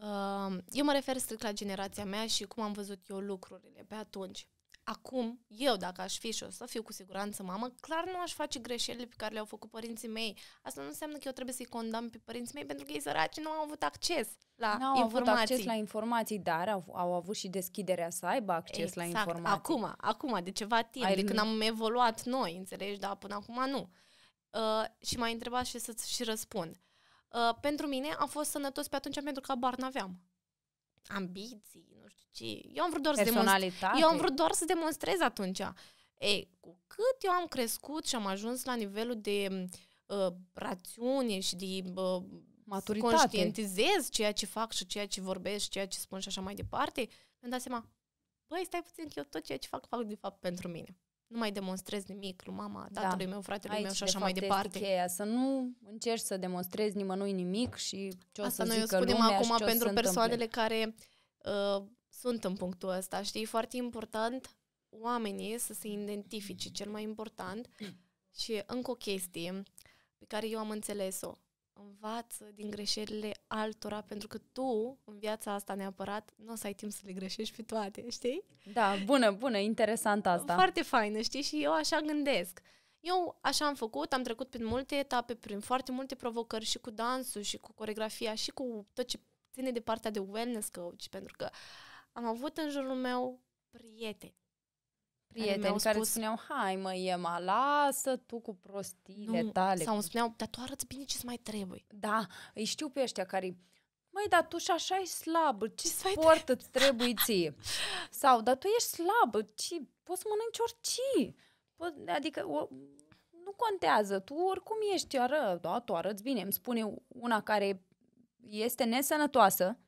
Speaker 2: Uh, eu mă refer strict la generația mea și cum am văzut eu lucrurile pe atunci. Acum, eu, dacă aș fi și o să fiu cu siguranță mamă, clar nu aș face greșelile pe care le-au făcut părinții mei. Asta nu înseamnă că eu trebuie să-i condamn pe părinții mei pentru că ei săraci nu au avut acces la nu au informații. avut acces la
Speaker 1: informații,
Speaker 2: dar au, au avut și deschiderea să aibă acces exact. la informații. Acum, acum, de ceva timp, Ai... de când am evoluat noi, înțelegi, dar până acum nu. Uh, și m-ai întrebat și să-ți și răspund. Uh, Uh, pentru mine a fost sănătos pe atunci pentru că abar n-aveam ambiții, nu știu ce. Eu am vrut doar, să, demonst- eu am vrut doar să demonstrez atunci. Ei, cu cât eu am crescut și am ajuns la nivelul de uh, rațiune și de uh, maturitate, conștientizez ceea ce fac și ceea ce vorbesc și ceea ce spun și așa mai departe, mi-am dat seama, băi, stai puțin că eu tot ceea ce fac, fac de fapt pentru mine nu mai demonstrez nimic lui mama, da. tatălui da. meu, fratelui Aici, meu și așa de fapt, mai departe. Este cheia, să nu încerci
Speaker 1: să demonstrezi nimănui nimic și ce o Asta să noi zică o spunem lumea acum pentru persoanele
Speaker 2: care uh, sunt în punctul ăsta. Știi, foarte important oamenii să se identifice, cel mai important. Mm. și încă o chestie pe care eu am înțeles-o învață din greșelile altora, pentru că tu, în viața asta neapărat, nu o să ai timp să le greșești pe toate, știi? Da, bună, bună, interesant asta. Foarte faină, știi? Și eu așa gândesc. Eu așa am făcut, am trecut prin multe etape, prin foarte multe provocări și cu dansul și cu coregrafia și cu tot ce ține de partea de wellness coach, pentru că am avut în jurul meu prieteni prieteni care spus,
Speaker 1: spuneau, hai mă, Ema, lasă tu cu prostiile nu, tale. Sau îmi spuneau, dar tu arăți bine ce-ți mai trebuie. Da, îi știu pe ăștia care măi, dar tu și așa ești slabă, ce, ce sport îți trebuie ție? Sau, dar tu ești slabă, ce, poți să mănânci orice. Po- adică, o, nu contează, tu oricum ești, ară, da, tu arăți bine. Îmi spune una care este nesănătoasă,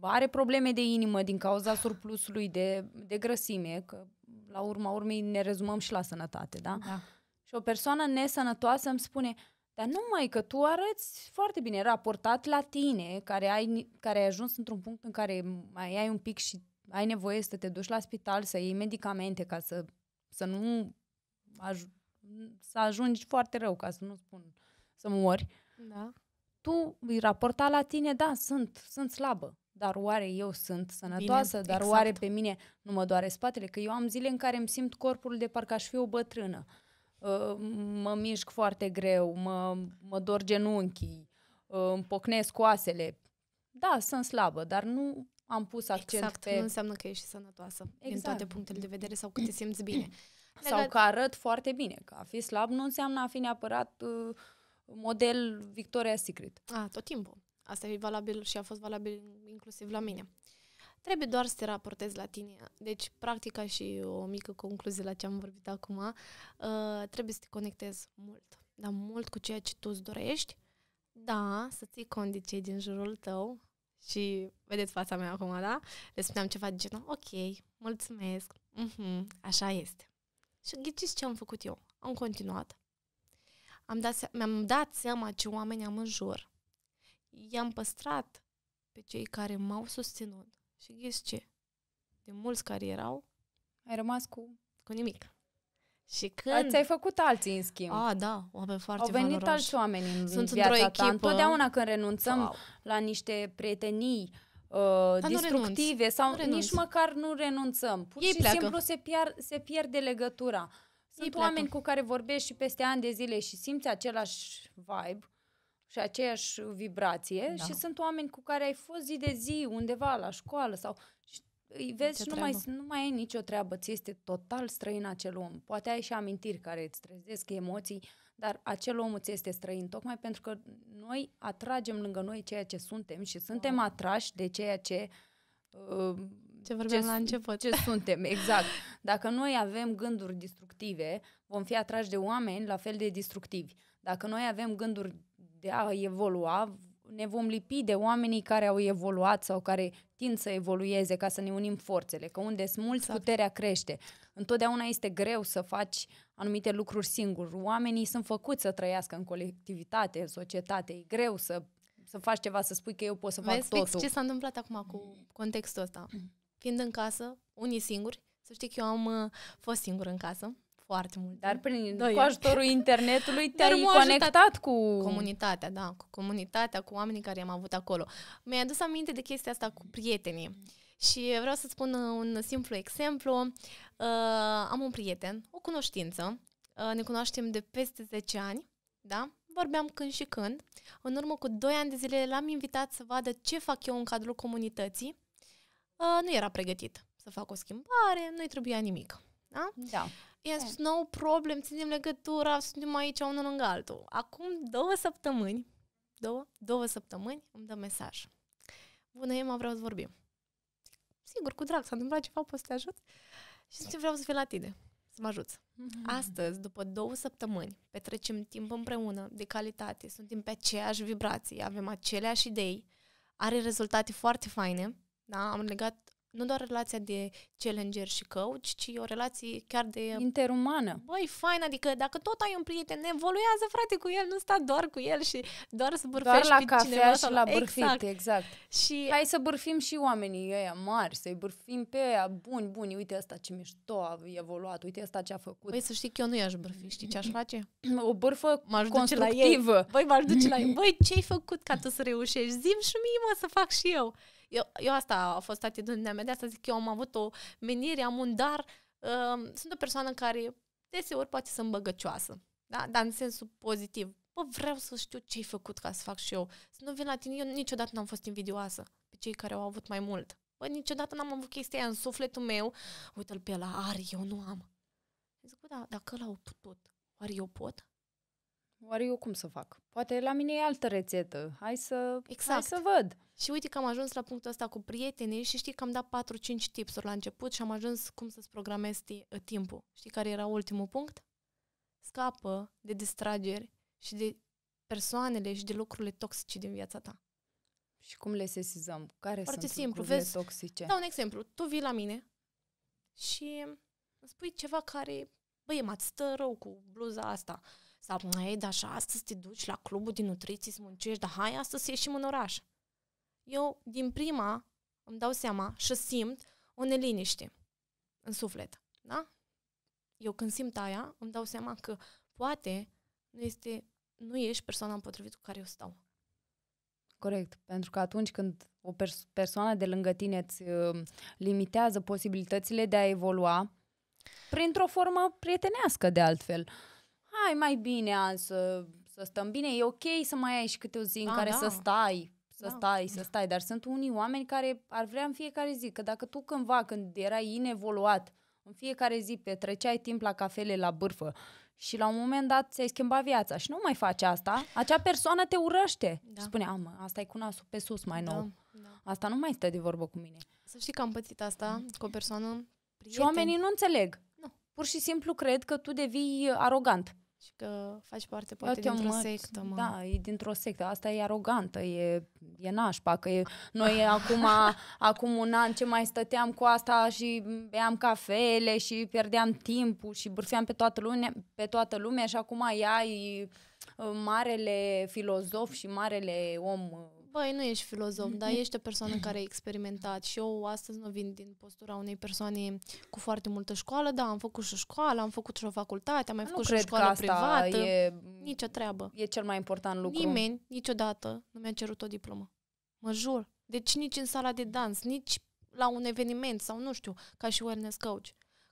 Speaker 1: are probleme de inimă din cauza surplusului de, de grăsime, că la urma urmei ne rezumăm și la sănătate, da? da. Și o persoană nesănătoasă îmi spune, dar numai că tu arăți foarte bine, raportat la tine, care ai, care ai ajuns într-un punct în care mai ai un pic și ai nevoie să te duci la spital, să iei medicamente ca să, să nu aj- să ajungi foarte rău, ca să nu spun să mori. Da. Tu îi raporta la tine, da, sunt, sunt slabă dar oare eu sunt sănătoasă, Bine, dar exact. oare pe mine nu mă doare spatele? Că eu am zile în care îmi simt corpul de parcă aș fi o bătrână. Ă, mă mișc foarte greu, mă, mă dor genunchii, ă, îmi pocnesc coasele. Da, sunt slabă, dar
Speaker 2: nu am pus accent exact, pe... Exact, nu înseamnă că ești sănătoasă exact. din toate punctele de vedere sau că te simți bine. Legat... Sau că
Speaker 1: arăt foarte bine. Că a fi slab nu înseamnă a fi neapărat uh,
Speaker 2: model Victoria's Secret. A, tot timpul. Asta e valabil și a fost valabil inclusiv la mine. Trebuie doar să te raportezi la tine. Deci, practica și o mică concluzie la ce am vorbit acum, uh, trebuie să te conectezi mult, dar mult cu ceea ce tu îți dorești, da, să ții condiții din jurul tău și vedeți fața mea acum, da? Le spuneam ceva de genul, ok, mulțumesc, uh-huh, așa este. Și ghiciți ce am făcut eu. Am continuat. Am dat, se- mi-am dat seama ce oameni am în jur i-am păstrat pe cei care m-au susținut. Și ghiți ce? De mulți care erau... Ai rămas cu... Cu nimic. Și când... Ți-ai făcut alții, în schimb. A, da, oameni foarte Au venit valoroși. alți
Speaker 1: oameni în Sunt viața într-o echipă. ta. Întotdeauna când renunțăm wow. la niște prietenii, Uh, destructive sau nu nici măcar nu renunțăm. Pur Ei și pleacă. simplu se, pier- se pierde legătura. Sunt Ei oameni pleacă. cu care vorbești și peste ani de zile și simți același vibe și aceeași vibrație da. și sunt oameni cu care ai fost zi de zi undeva la școală sau și îi vezi și nu mai, nu mai ai nicio treabă, ți este total străin acel om. Poate ai și amintiri care îți trezesc emoții, dar acel om îți este străin, tocmai pentru că noi atragem lângă noi ceea ce suntem și suntem wow. Da. atrași de ceea ce uh, ce vorbeam ce, la început. Ce suntem, exact. Dacă noi avem gânduri destructive vom fi atrași de oameni la fel de destructivi. Dacă noi avem gânduri de a evolua, ne vom lipi de oamenii care au evoluat sau care tind să evolueze ca să ne unim forțele, că unde sunt mulți, exact. puterea crește. Întotdeauna este greu să faci anumite lucruri singur. Oamenii sunt făcuți să trăiască în colectivitate, în societate. E greu să, să faci ceva, să spui că eu pot să Vezi fac totul. vezi ce s-a
Speaker 2: întâmplat acum cu contextul ăsta. Mm. Fiind în casă, unii singuri, să știi că eu am uh, fost singură în casă, foarte mult. Dar prin, da, cu ajutorul
Speaker 1: internetului te-ai conectat
Speaker 2: cu... Comunitatea, da, cu comunitatea, cu oamenii care am avut acolo. mi a adus aminte de chestia asta cu prietenii. Și vreau să spun uh, un simplu exemplu. Uh, am un prieten, o cunoștință, uh, ne cunoaștem de peste 10 ani, da? vorbeam când și când. În urmă cu 2 ani de zile l-am invitat să vadă ce fac eu în cadrul comunității. Uh, nu era pregătit să fac o schimbare, nu-i trebuia nimic. Da? da. I-am da. spus, no problem, ținem legătura, suntem aici unul lângă altul. Acum două săptămâni, două, două săptămâni, îmi dă mesaj. Bună, Emma, vreau să vorbim. Sigur, cu drag, s-a întâmplat ceva, poți să te ajut? Și zice, vreau să fiu la tine, să mă ajuți. Mm-hmm. Astăzi, după două săptămâni, petrecem timp împreună, de calitate, suntem pe aceeași vibrație, avem aceleași idei, are rezultate foarte faine, da? am legat nu doar relația de challenger și coach, ci o relație chiar de... Interumană. Băi, fain, adică dacă tot ai un prieten, evoluează, frate, cu el, nu sta doar cu el și doar să bârfești Doar la cafea și la bârfit, exact. exact. Și... Hai să bârfim
Speaker 1: și oamenii ăia mari, să-i bârfim pe ea buni, buni, uite asta ce mișto a evoluat,
Speaker 2: uite asta ce a făcut. Băi, să știi că eu nu i-aș bârfi, știi ce aș face? O bârfă m-aș constructivă. Duce la ei. Băi, m-aș duce la ei. Băi, ce-ai făcut ca tu să reușești? Zim și mie, mă, să fac și eu. Eu, eu asta a fost atitudinea mea, de asta zic, eu am avut o menire, am un dar, uh, sunt o persoană care deseori poate să îmbăgăcioasă, da? dar în sensul pozitiv. Bă, vreau să știu ce-ai făcut ca să fac și eu. Să nu vin la tine, eu niciodată n-am fost invidioasă pe cei care au avut mai mult. Bă, niciodată n-am avut chestia aia în sufletul meu. Uite-l pe la are, eu nu am. Zic, bă, da, dacă l-au putut, oare eu pot? oare eu cum să fac? Poate la mine e altă rețetă, hai să, exact. hai să exact. văd. Și uite că am ajuns la punctul ăsta cu prietenii și știi că am dat 4-5 tipsuri la început și am ajuns cum să-ți programezi ă, timpul. Știi care era ultimul punct? Scapă de distrageri și de persoanele și de lucrurile toxice din viața ta. Și cum le sesizăm? Care Foarte sunt simplu, lucrurile vezi, toxice? Dau un exemplu. Tu vii la mine și îmi spui ceva care, băi, m-ați stă rău cu bluza asta. Uh, sau, mai dar așa, astăzi te duci la clubul de nutriție să muncești, dar hai, astăzi să ieșim în oraș. Eu, din prima, îmi dau seama și simt o neliniște în suflet. Da? Eu când simt aia, îmi dau seama că poate nu, este, nu ești persoana împotrivită cu care eu stau.
Speaker 1: Corect, pentru că atunci când o pers- persoană de lângă tine îți uh, limitează posibilitățile de a evolua printr-o formă prietenească de altfel. Uh, hai mai bine azi să, să stăm bine, e ok să mai ai și câte o zi în A, da, care da. să stai, să da. stai, să stai, dar sunt unii oameni care ar vrea în fiecare zi, că dacă tu cândva, când erai inevoluat, în fiecare zi petreceai timp la cafele, la bârfă și la un moment dat ți-ai schimbat viața și nu mai faci asta, acea persoană te urăște. Da. Și spune, mă, asta e cu nasul pe sus mai da, nou. Da, da. Asta nu mai stă de vorbă cu mine.
Speaker 2: Să știi că am pățit asta cu o persoană prieten. Și oamenii nu înțeleg. Nu. Pur și simplu cred că tu devii arogant și că faci parte poate dintr-o mă, sectă. Mă. Da,
Speaker 1: e dintr-o sectă. Asta e arogantă, e, e nașpa, că e, noi acum, acum un an ce mai stăteam cu asta și beam cafele și pierdeam timpul și bârfeam pe toată lumea, pe toată lumea și acum ea e uh, marele filozof și marele om uh,
Speaker 2: băi, nu ești filozof, dar ești o persoană care a experimentat și eu astăzi nu vin din postura unei persoane cu foarte multă școală, da, am făcut și școală, am făcut și o facultate, am mai nu făcut și o școală privată, e, nicio treabă. E cel mai important lucru. Nimeni, niciodată, nu mi-a cerut o diplomă. Mă jur. Deci nici în sala de dans, nici la un eveniment sau nu știu, ca și wellness coach.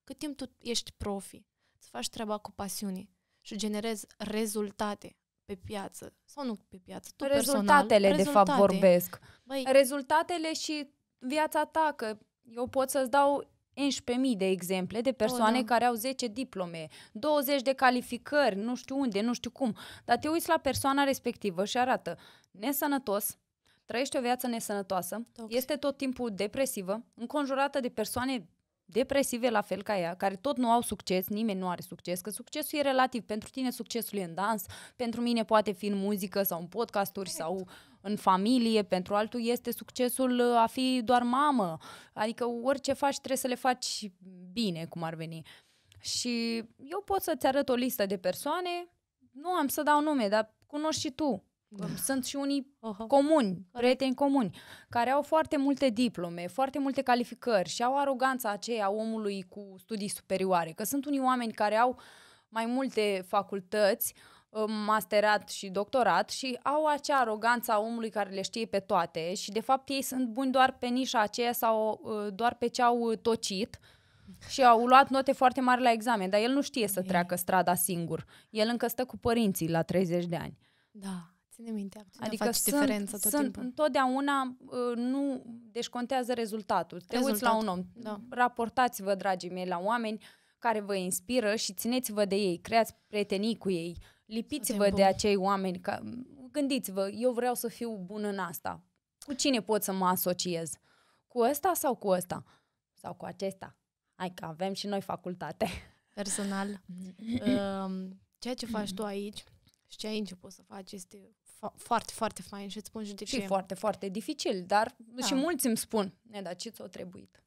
Speaker 2: Cât timp tu ești profi, îți faci treaba cu pasiune și generezi rezultate pe piață, sau nu pe piață, tu Rezultatele, personal, de rezultate. fapt, vorbesc. Băi, Rezultatele și
Speaker 1: viața ta, că eu pot să-ți dau 11.000 de exemple de persoane o, oh, da. care au 10 diplome, 20 de calificări, nu știu unde, nu știu cum, dar te uiți la persoana respectivă și arată nesănătos, trăiește o viață nesănătoasă, Toxic. este tot timpul depresivă, înconjurată de persoane depresive la fel ca ea, care tot nu au succes, nimeni nu are succes, că succesul e relativ. Pentru tine succesul e în dans, pentru mine poate fi în muzică sau în podcasturi sau în familie, pentru altul este succesul uh, a fi doar mamă. Adică orice faci trebuie să le faci bine, cum ar veni. Și eu pot să-ți arăt o listă de persoane, nu am să dau nume, dar cunoști și tu da. Sunt și unii Aha. comuni, prieteni comuni, care au foarte multe diplome, foarte multe calificări și au aroganța aceea omului cu studii superioare. Că sunt unii oameni care au mai multe facultăți, um, masterat și doctorat și au acea aroganță a omului care le știe pe toate și de fapt ei sunt buni doar pe nișa aceea sau uh, doar pe ce au tocit și au luat note foarte mari la examen, dar el nu știe să treacă strada singur. El încă stă cu părinții la 30 de ani.
Speaker 2: Da. Ține minte, adică face sunt, diferența tot sunt timpul.
Speaker 1: întotdeauna, uh, nu, deci contează rezultatul. Te Rezultat. uiți la un om, da. raportați-vă, dragii mei, la oameni care vă inspiră și țineți-vă de ei, creați prietenii cu ei, lipiți-vă de acei oameni, ca, gândiți-vă, eu vreau să fiu bun în asta. Cu cine pot să mă asociez? Cu ăsta sau cu ăsta? Sau cu acesta? Hai că avem și noi facultate.
Speaker 2: Personal, um, ceea ce faci tu aici și ce ai început să faci este foarte, foarte fain și îți spun și de ce. Și foarte, foarte dificil, dar da. și mulți
Speaker 1: îmi spun, ne, dar ce ți-o trebuit?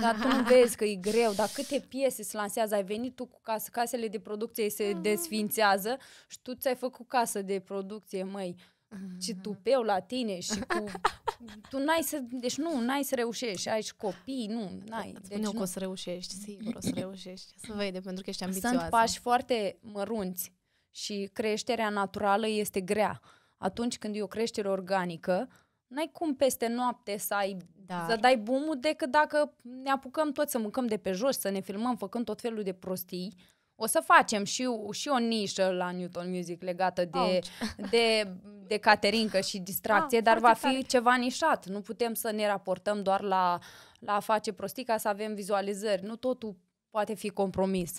Speaker 2: Dar tu nu vezi că
Speaker 1: e greu, dar câte piese se lansează, ai venit tu cu casă, casele de producție se ah. desfințează și tu ți-ai făcut casă de producție, măi, ce ah. tupeu la tine și cu... tu n-ai să, deci nu, n-ai să reușești, ai și copii, nu, n-ai. deci nu că o să
Speaker 2: reușești, sigur o să reușești,
Speaker 1: să vede, pentru că ești ambițioasă. Sunt pași foarte mărunți și creșterea naturală este grea. Uh, atunci când e o creștere organică, n-ai cum peste noapte să ai da. să dai bumul decât dacă ne apucăm toți să mâncăm de pe jos, să ne filmăm făcând tot felul de prostii. O să facem și, și o nișă la Newton Music legată de, de, de caterincă și distracție, A, ah, dar va fi tare. ceva nișat. Nu putem să ne raportăm doar la, la a face prostii ca să avem vizualizări. Nu totul poate fi compromis.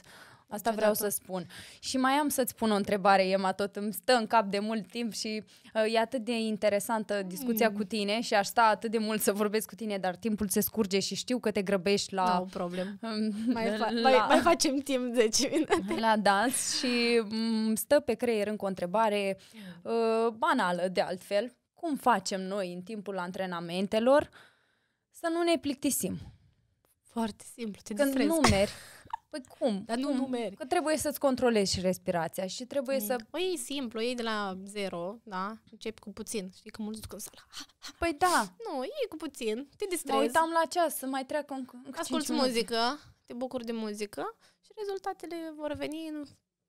Speaker 1: Asta vreau să spun. Și mai am să-ți pun o întrebare, Ema, tot îmi stă în cap de mult timp și uh, e atât de interesantă discuția mm. cu tine și aș sta atât de mult să vorbesc cu tine, dar timpul se scurge și știu că te grăbești la... Nu, no, problem. Um, mai, fa- la... mai, mai facem timp 10 minute. La dans și um, stă pe creier încă o întrebare uh, banală, de altfel. Cum facem noi în timpul antrenamentelor să nu ne plictisim? Foarte simplu, te Când distrezi. numeri, Păi cum? Dar nu numeri. Că trebuie să-ți controlezi și respirația și trebuie să...
Speaker 2: Păi e simplu, e de la zero, da? Începi cu puțin. Știi că mulți duc în Păi da. Nu, e cu puțin. Te
Speaker 1: distrezi. Mă uitam la
Speaker 2: ceas să mai treacă un, un Asculți muzică, te bucuri de muzică și rezultatele vor veni în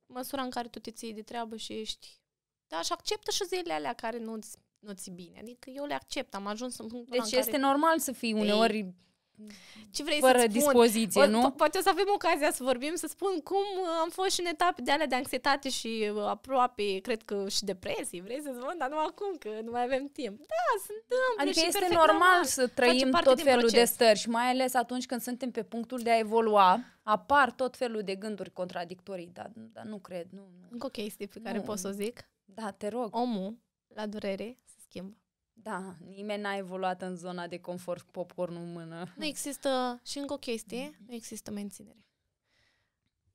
Speaker 2: măsura în care tu te ții de treabă și ești... Da, și acceptă și zilele alea care nu-ți nu ți bine. Adică eu le accept, am ajuns în punctul Deci în este care... normal
Speaker 1: să fii uneori Ei,
Speaker 2: Mm. ce vrei fără să spun? dispoziție, o, nu? poate o să avem ocazia să vorbim, să spun cum uh, am fost și în etape de alea de anxietate și uh, aproape, cred că și depresii, vrei să spun, dar nu acum, că nu mai avem timp. Da, sunt da, Adică este normal, normal să trăim tot felul proces. de stări
Speaker 1: și mai ales atunci când suntem pe punctul de a evolua, apar tot felul de gânduri contradictorii, dar, dar nu cred. Nu, nu.
Speaker 2: Încă o chestie pe care nu. pot să o zic. Da, te rog. Omul, la durere, se schimbă.
Speaker 1: Da, nimeni n-a evoluat în zona de confort cu popcornul în mână.
Speaker 2: Nu există, și încă o chestie, nu există menținere.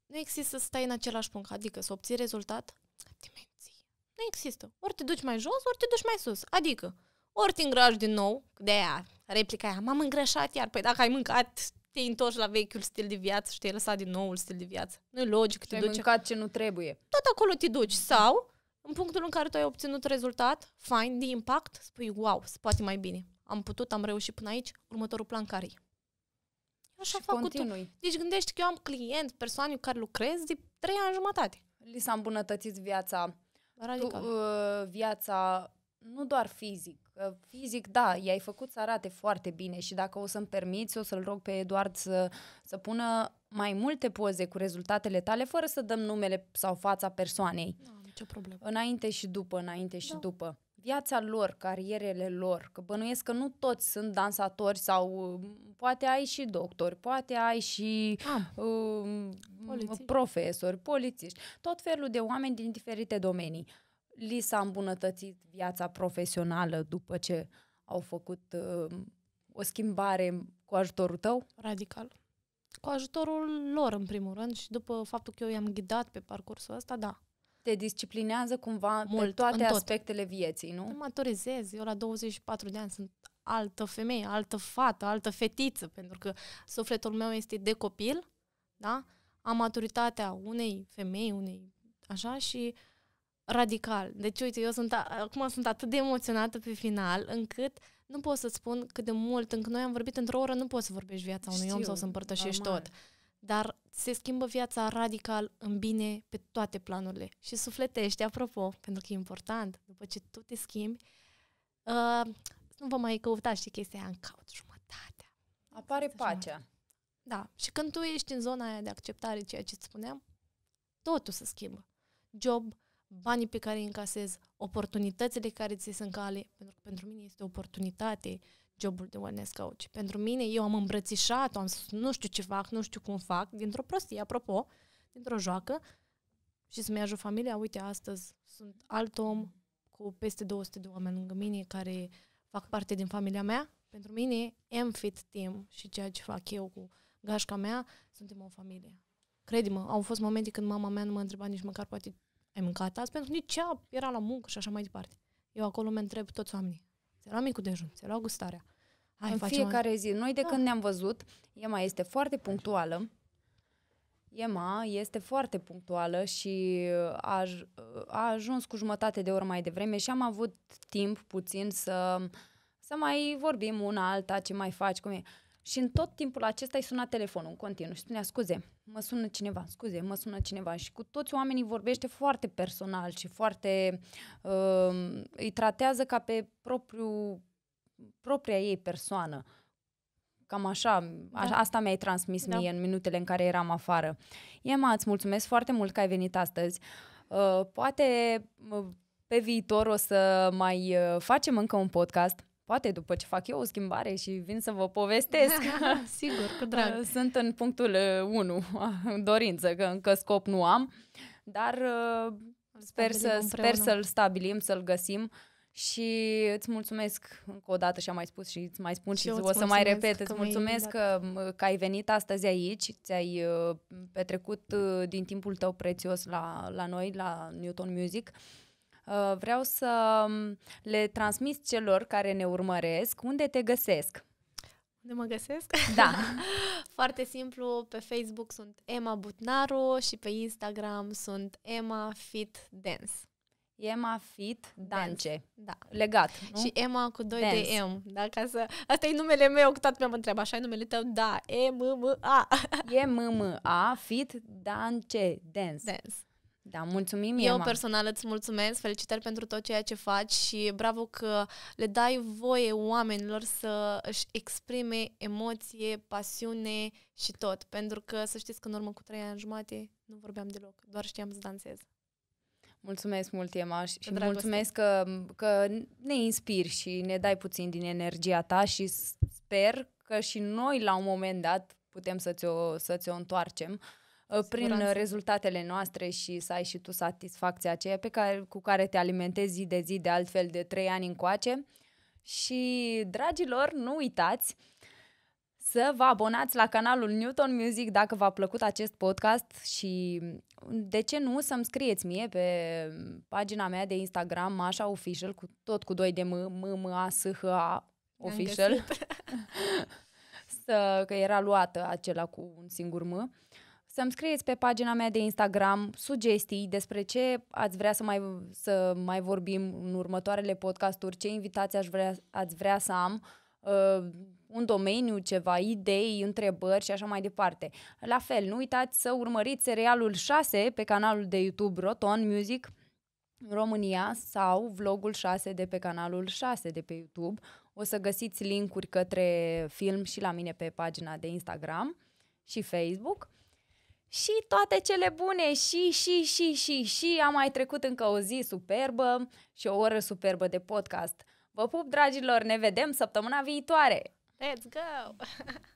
Speaker 2: Nu există să stai în același punct, adică să obții rezultat, te menții. Nu există. Ori te duci mai jos, ori te duci mai sus. Adică, ori te îngrași din nou, de aia, replica aia, m-am îngrășat iar, păi dacă ai mâncat te întorci la vechiul stil de viață și te-ai lăsat din noul stil de viață. Nu e logic, te, te duci. mâncat ce nu trebuie. Tot acolo te duci. Sau în punctul în care tu ai obținut rezultat, fain, de impact, spui, wow, se poate mai bine. Am putut, am reușit până aici, următorul plan care e? Așa și fac continui. Cu tu. Deci gândești că eu am client, persoane cu care lucrez de trei ani jumătate. Li s-a îmbunătățit viața. Radical. Tu, uh,
Speaker 1: viața nu doar fizic. Uh, fizic, da, i-ai făcut să arate foarte bine și dacă o să-mi permiți, o să-l rog pe Eduard să, să pună mai multe poze cu rezultatele tale, fără să dăm numele sau fața persoanei. Da nicio problemă. Înainte și după, înainte și da. după. Viața lor, carierele lor, că bănuiesc că nu toți sunt dansatori sau poate ai și doctori, poate ai și ah, uh, polițiști. profesori, polițiști, tot felul de oameni din diferite domenii. Li s-a îmbunătățit viața profesională după ce au făcut uh, o schimbare cu ajutorul tău?
Speaker 2: Radical cu ajutorul lor, în primul rând, și după faptul că eu i-am ghidat pe parcursul ăsta, da te disciplinează cumva Mult, pe toate
Speaker 1: aspectele vieții, nu? Mă
Speaker 2: maturizez. Eu la 24 de ani sunt altă femeie, altă fată, altă fetiță, pentru că sufletul meu este de copil, da? Am maturitatea unei femei, unei așa și radical. Deci, uite, eu sunt, acum sunt atât de emoționată pe final, încât nu pot să spun cât de mult, încă noi am vorbit într-o oră, nu poți să vorbești viața unui Știu, om sau să împărtășești normal. tot. Dar se schimbă viața radical în bine pe toate planurile. Și sufletește, apropo, pentru că e important, după ce tu te schimbi, uh, nu vă mai căuta și chestia aia în caut jumătatea. Apare Asta pacea. Da. Și când tu ești în zona aia de acceptare, ceea ce îți spuneam, totul se schimbă. Job, banii pe care îi încasez, oportunitățile care ți se cale, pentru că pentru mine este o oportunitate, uh, jobul de wellness coach. Pentru mine, eu am îmbrățișat-o, am spus, nu știu ce fac, nu știu cum fac, dintr-o prostie, apropo, dintr-o joacă, și să-mi ajut familia, uite, astăzi sunt alt om cu peste 200 de oameni lângă mine care fac parte din familia mea. Pentru mine, am fit Team și ceea ce fac eu cu gașca mea, suntem o familie. Crede-mă, au fost momente când mama mea nu mă întreba nici măcar poate ai mâncat azi, pentru că nici ea era la muncă și așa mai departe. Eu acolo mă întreb toți oamenii, se lua micul dejun, se lua gustarea. Hai, în fiecare un... zi. Noi de da. când
Speaker 1: ne-am văzut, Ema este foarte punctuală. Ema este foarte punctuală și a, a ajuns cu jumătate de oră mai devreme și am avut timp puțin să, să mai vorbim una alta, ce mai faci, cum e. Și în tot timpul acesta îi sună telefonul în continuu și spunea, scuze, mă sună cineva, scuze, mă sună cineva. Și cu toți oamenii vorbește foarte personal și foarte... Uh, îi tratează ca pe propriu, propria ei persoană. Cam așa, da. a, asta mi-ai transmis da. mie în minutele în care eram afară. Emma, îți mulțumesc foarte mult că ai venit astăzi. Uh, poate uh, pe viitor o să mai uh, facem încă un podcast poate după ce fac eu o schimbare și vin să vă povestesc. Sigur, cu drag. Uh, sunt în punctul 1, uh, uh, dorință, că încă scop nu am, dar sper, să, sper să-l stabilim, să-l găsim și îți mulțumesc încă o dată și am mai spus și îți mai spun și, și o să mai repet. Îți mulțumesc că, că ai venit astăzi aici, ți-ai petrecut din timpul tău prețios la, la noi, la Newton Music. Uh, Uh, vreau să um, le transmit celor care ne urmăresc unde te găsesc.
Speaker 2: Unde mă găsesc? Da. Foarte simplu, pe Facebook sunt Emma Butnaru și pe Instagram sunt Emma Fit Dance. Emma Fit Dance. Da. Legat, nu? Și Emma cu 2 Dance. de M. Da? Ca să... Asta e numele meu, cu toată mi am întrebat. așa e numele tău? Da, E-M-M-A. E-M-M-A, Fit Dance, Dance. Dance. Da, mulțumim, Eu Emma. personal îți mulțumesc, felicitări pentru tot ceea ce faci și bravo că le dai voie oamenilor să își exprime emoție, pasiune și tot. Pentru că să știți că în urmă cu trei ani jumate nu vorbeam deloc, doar știam să dansez.
Speaker 1: Mulțumesc mult, Emma, și Dragoste. mulțumesc că, că ne inspiri și ne dai puțin din energia ta și sper că și noi la un moment dat putem să ți-o, să ți-o întoarcem prin siguranță. rezultatele noastre și să ai și tu satisfacția aceea pe care, cu care te alimentezi zi de zi de altfel de trei ani încoace. Și, dragilor, nu uitați să vă abonați la canalul Newton Music dacă v-a plăcut acest podcast și mm, de ce nu să-mi scrieți mie pe pagina mea de Instagram, Masha Official, cu, tot cu doi de M, M, M, A, S, H, A, Official. să, că era luată acela cu un singur M. Să-mi scrieți pe pagina mea de Instagram sugestii despre ce ați vrea să mai, să mai vorbim în următoarele podcasturi, ce invitații aș vrea, ați vrea să am, uh, un domeniu, ceva, idei, întrebări și așa mai departe. La fel, nu uitați să urmăriți serialul 6 pe canalul de YouTube Roton Music România sau vlogul 6 de pe canalul 6 de pe YouTube. O să găsiți linkuri către film și la mine pe pagina de Instagram și Facebook și toate cele bune și, și, și, și, și am mai trecut încă o zi superbă și o oră superbă de podcast. Vă pup, dragilor, ne vedem săptămâna viitoare!
Speaker 2: Let's go!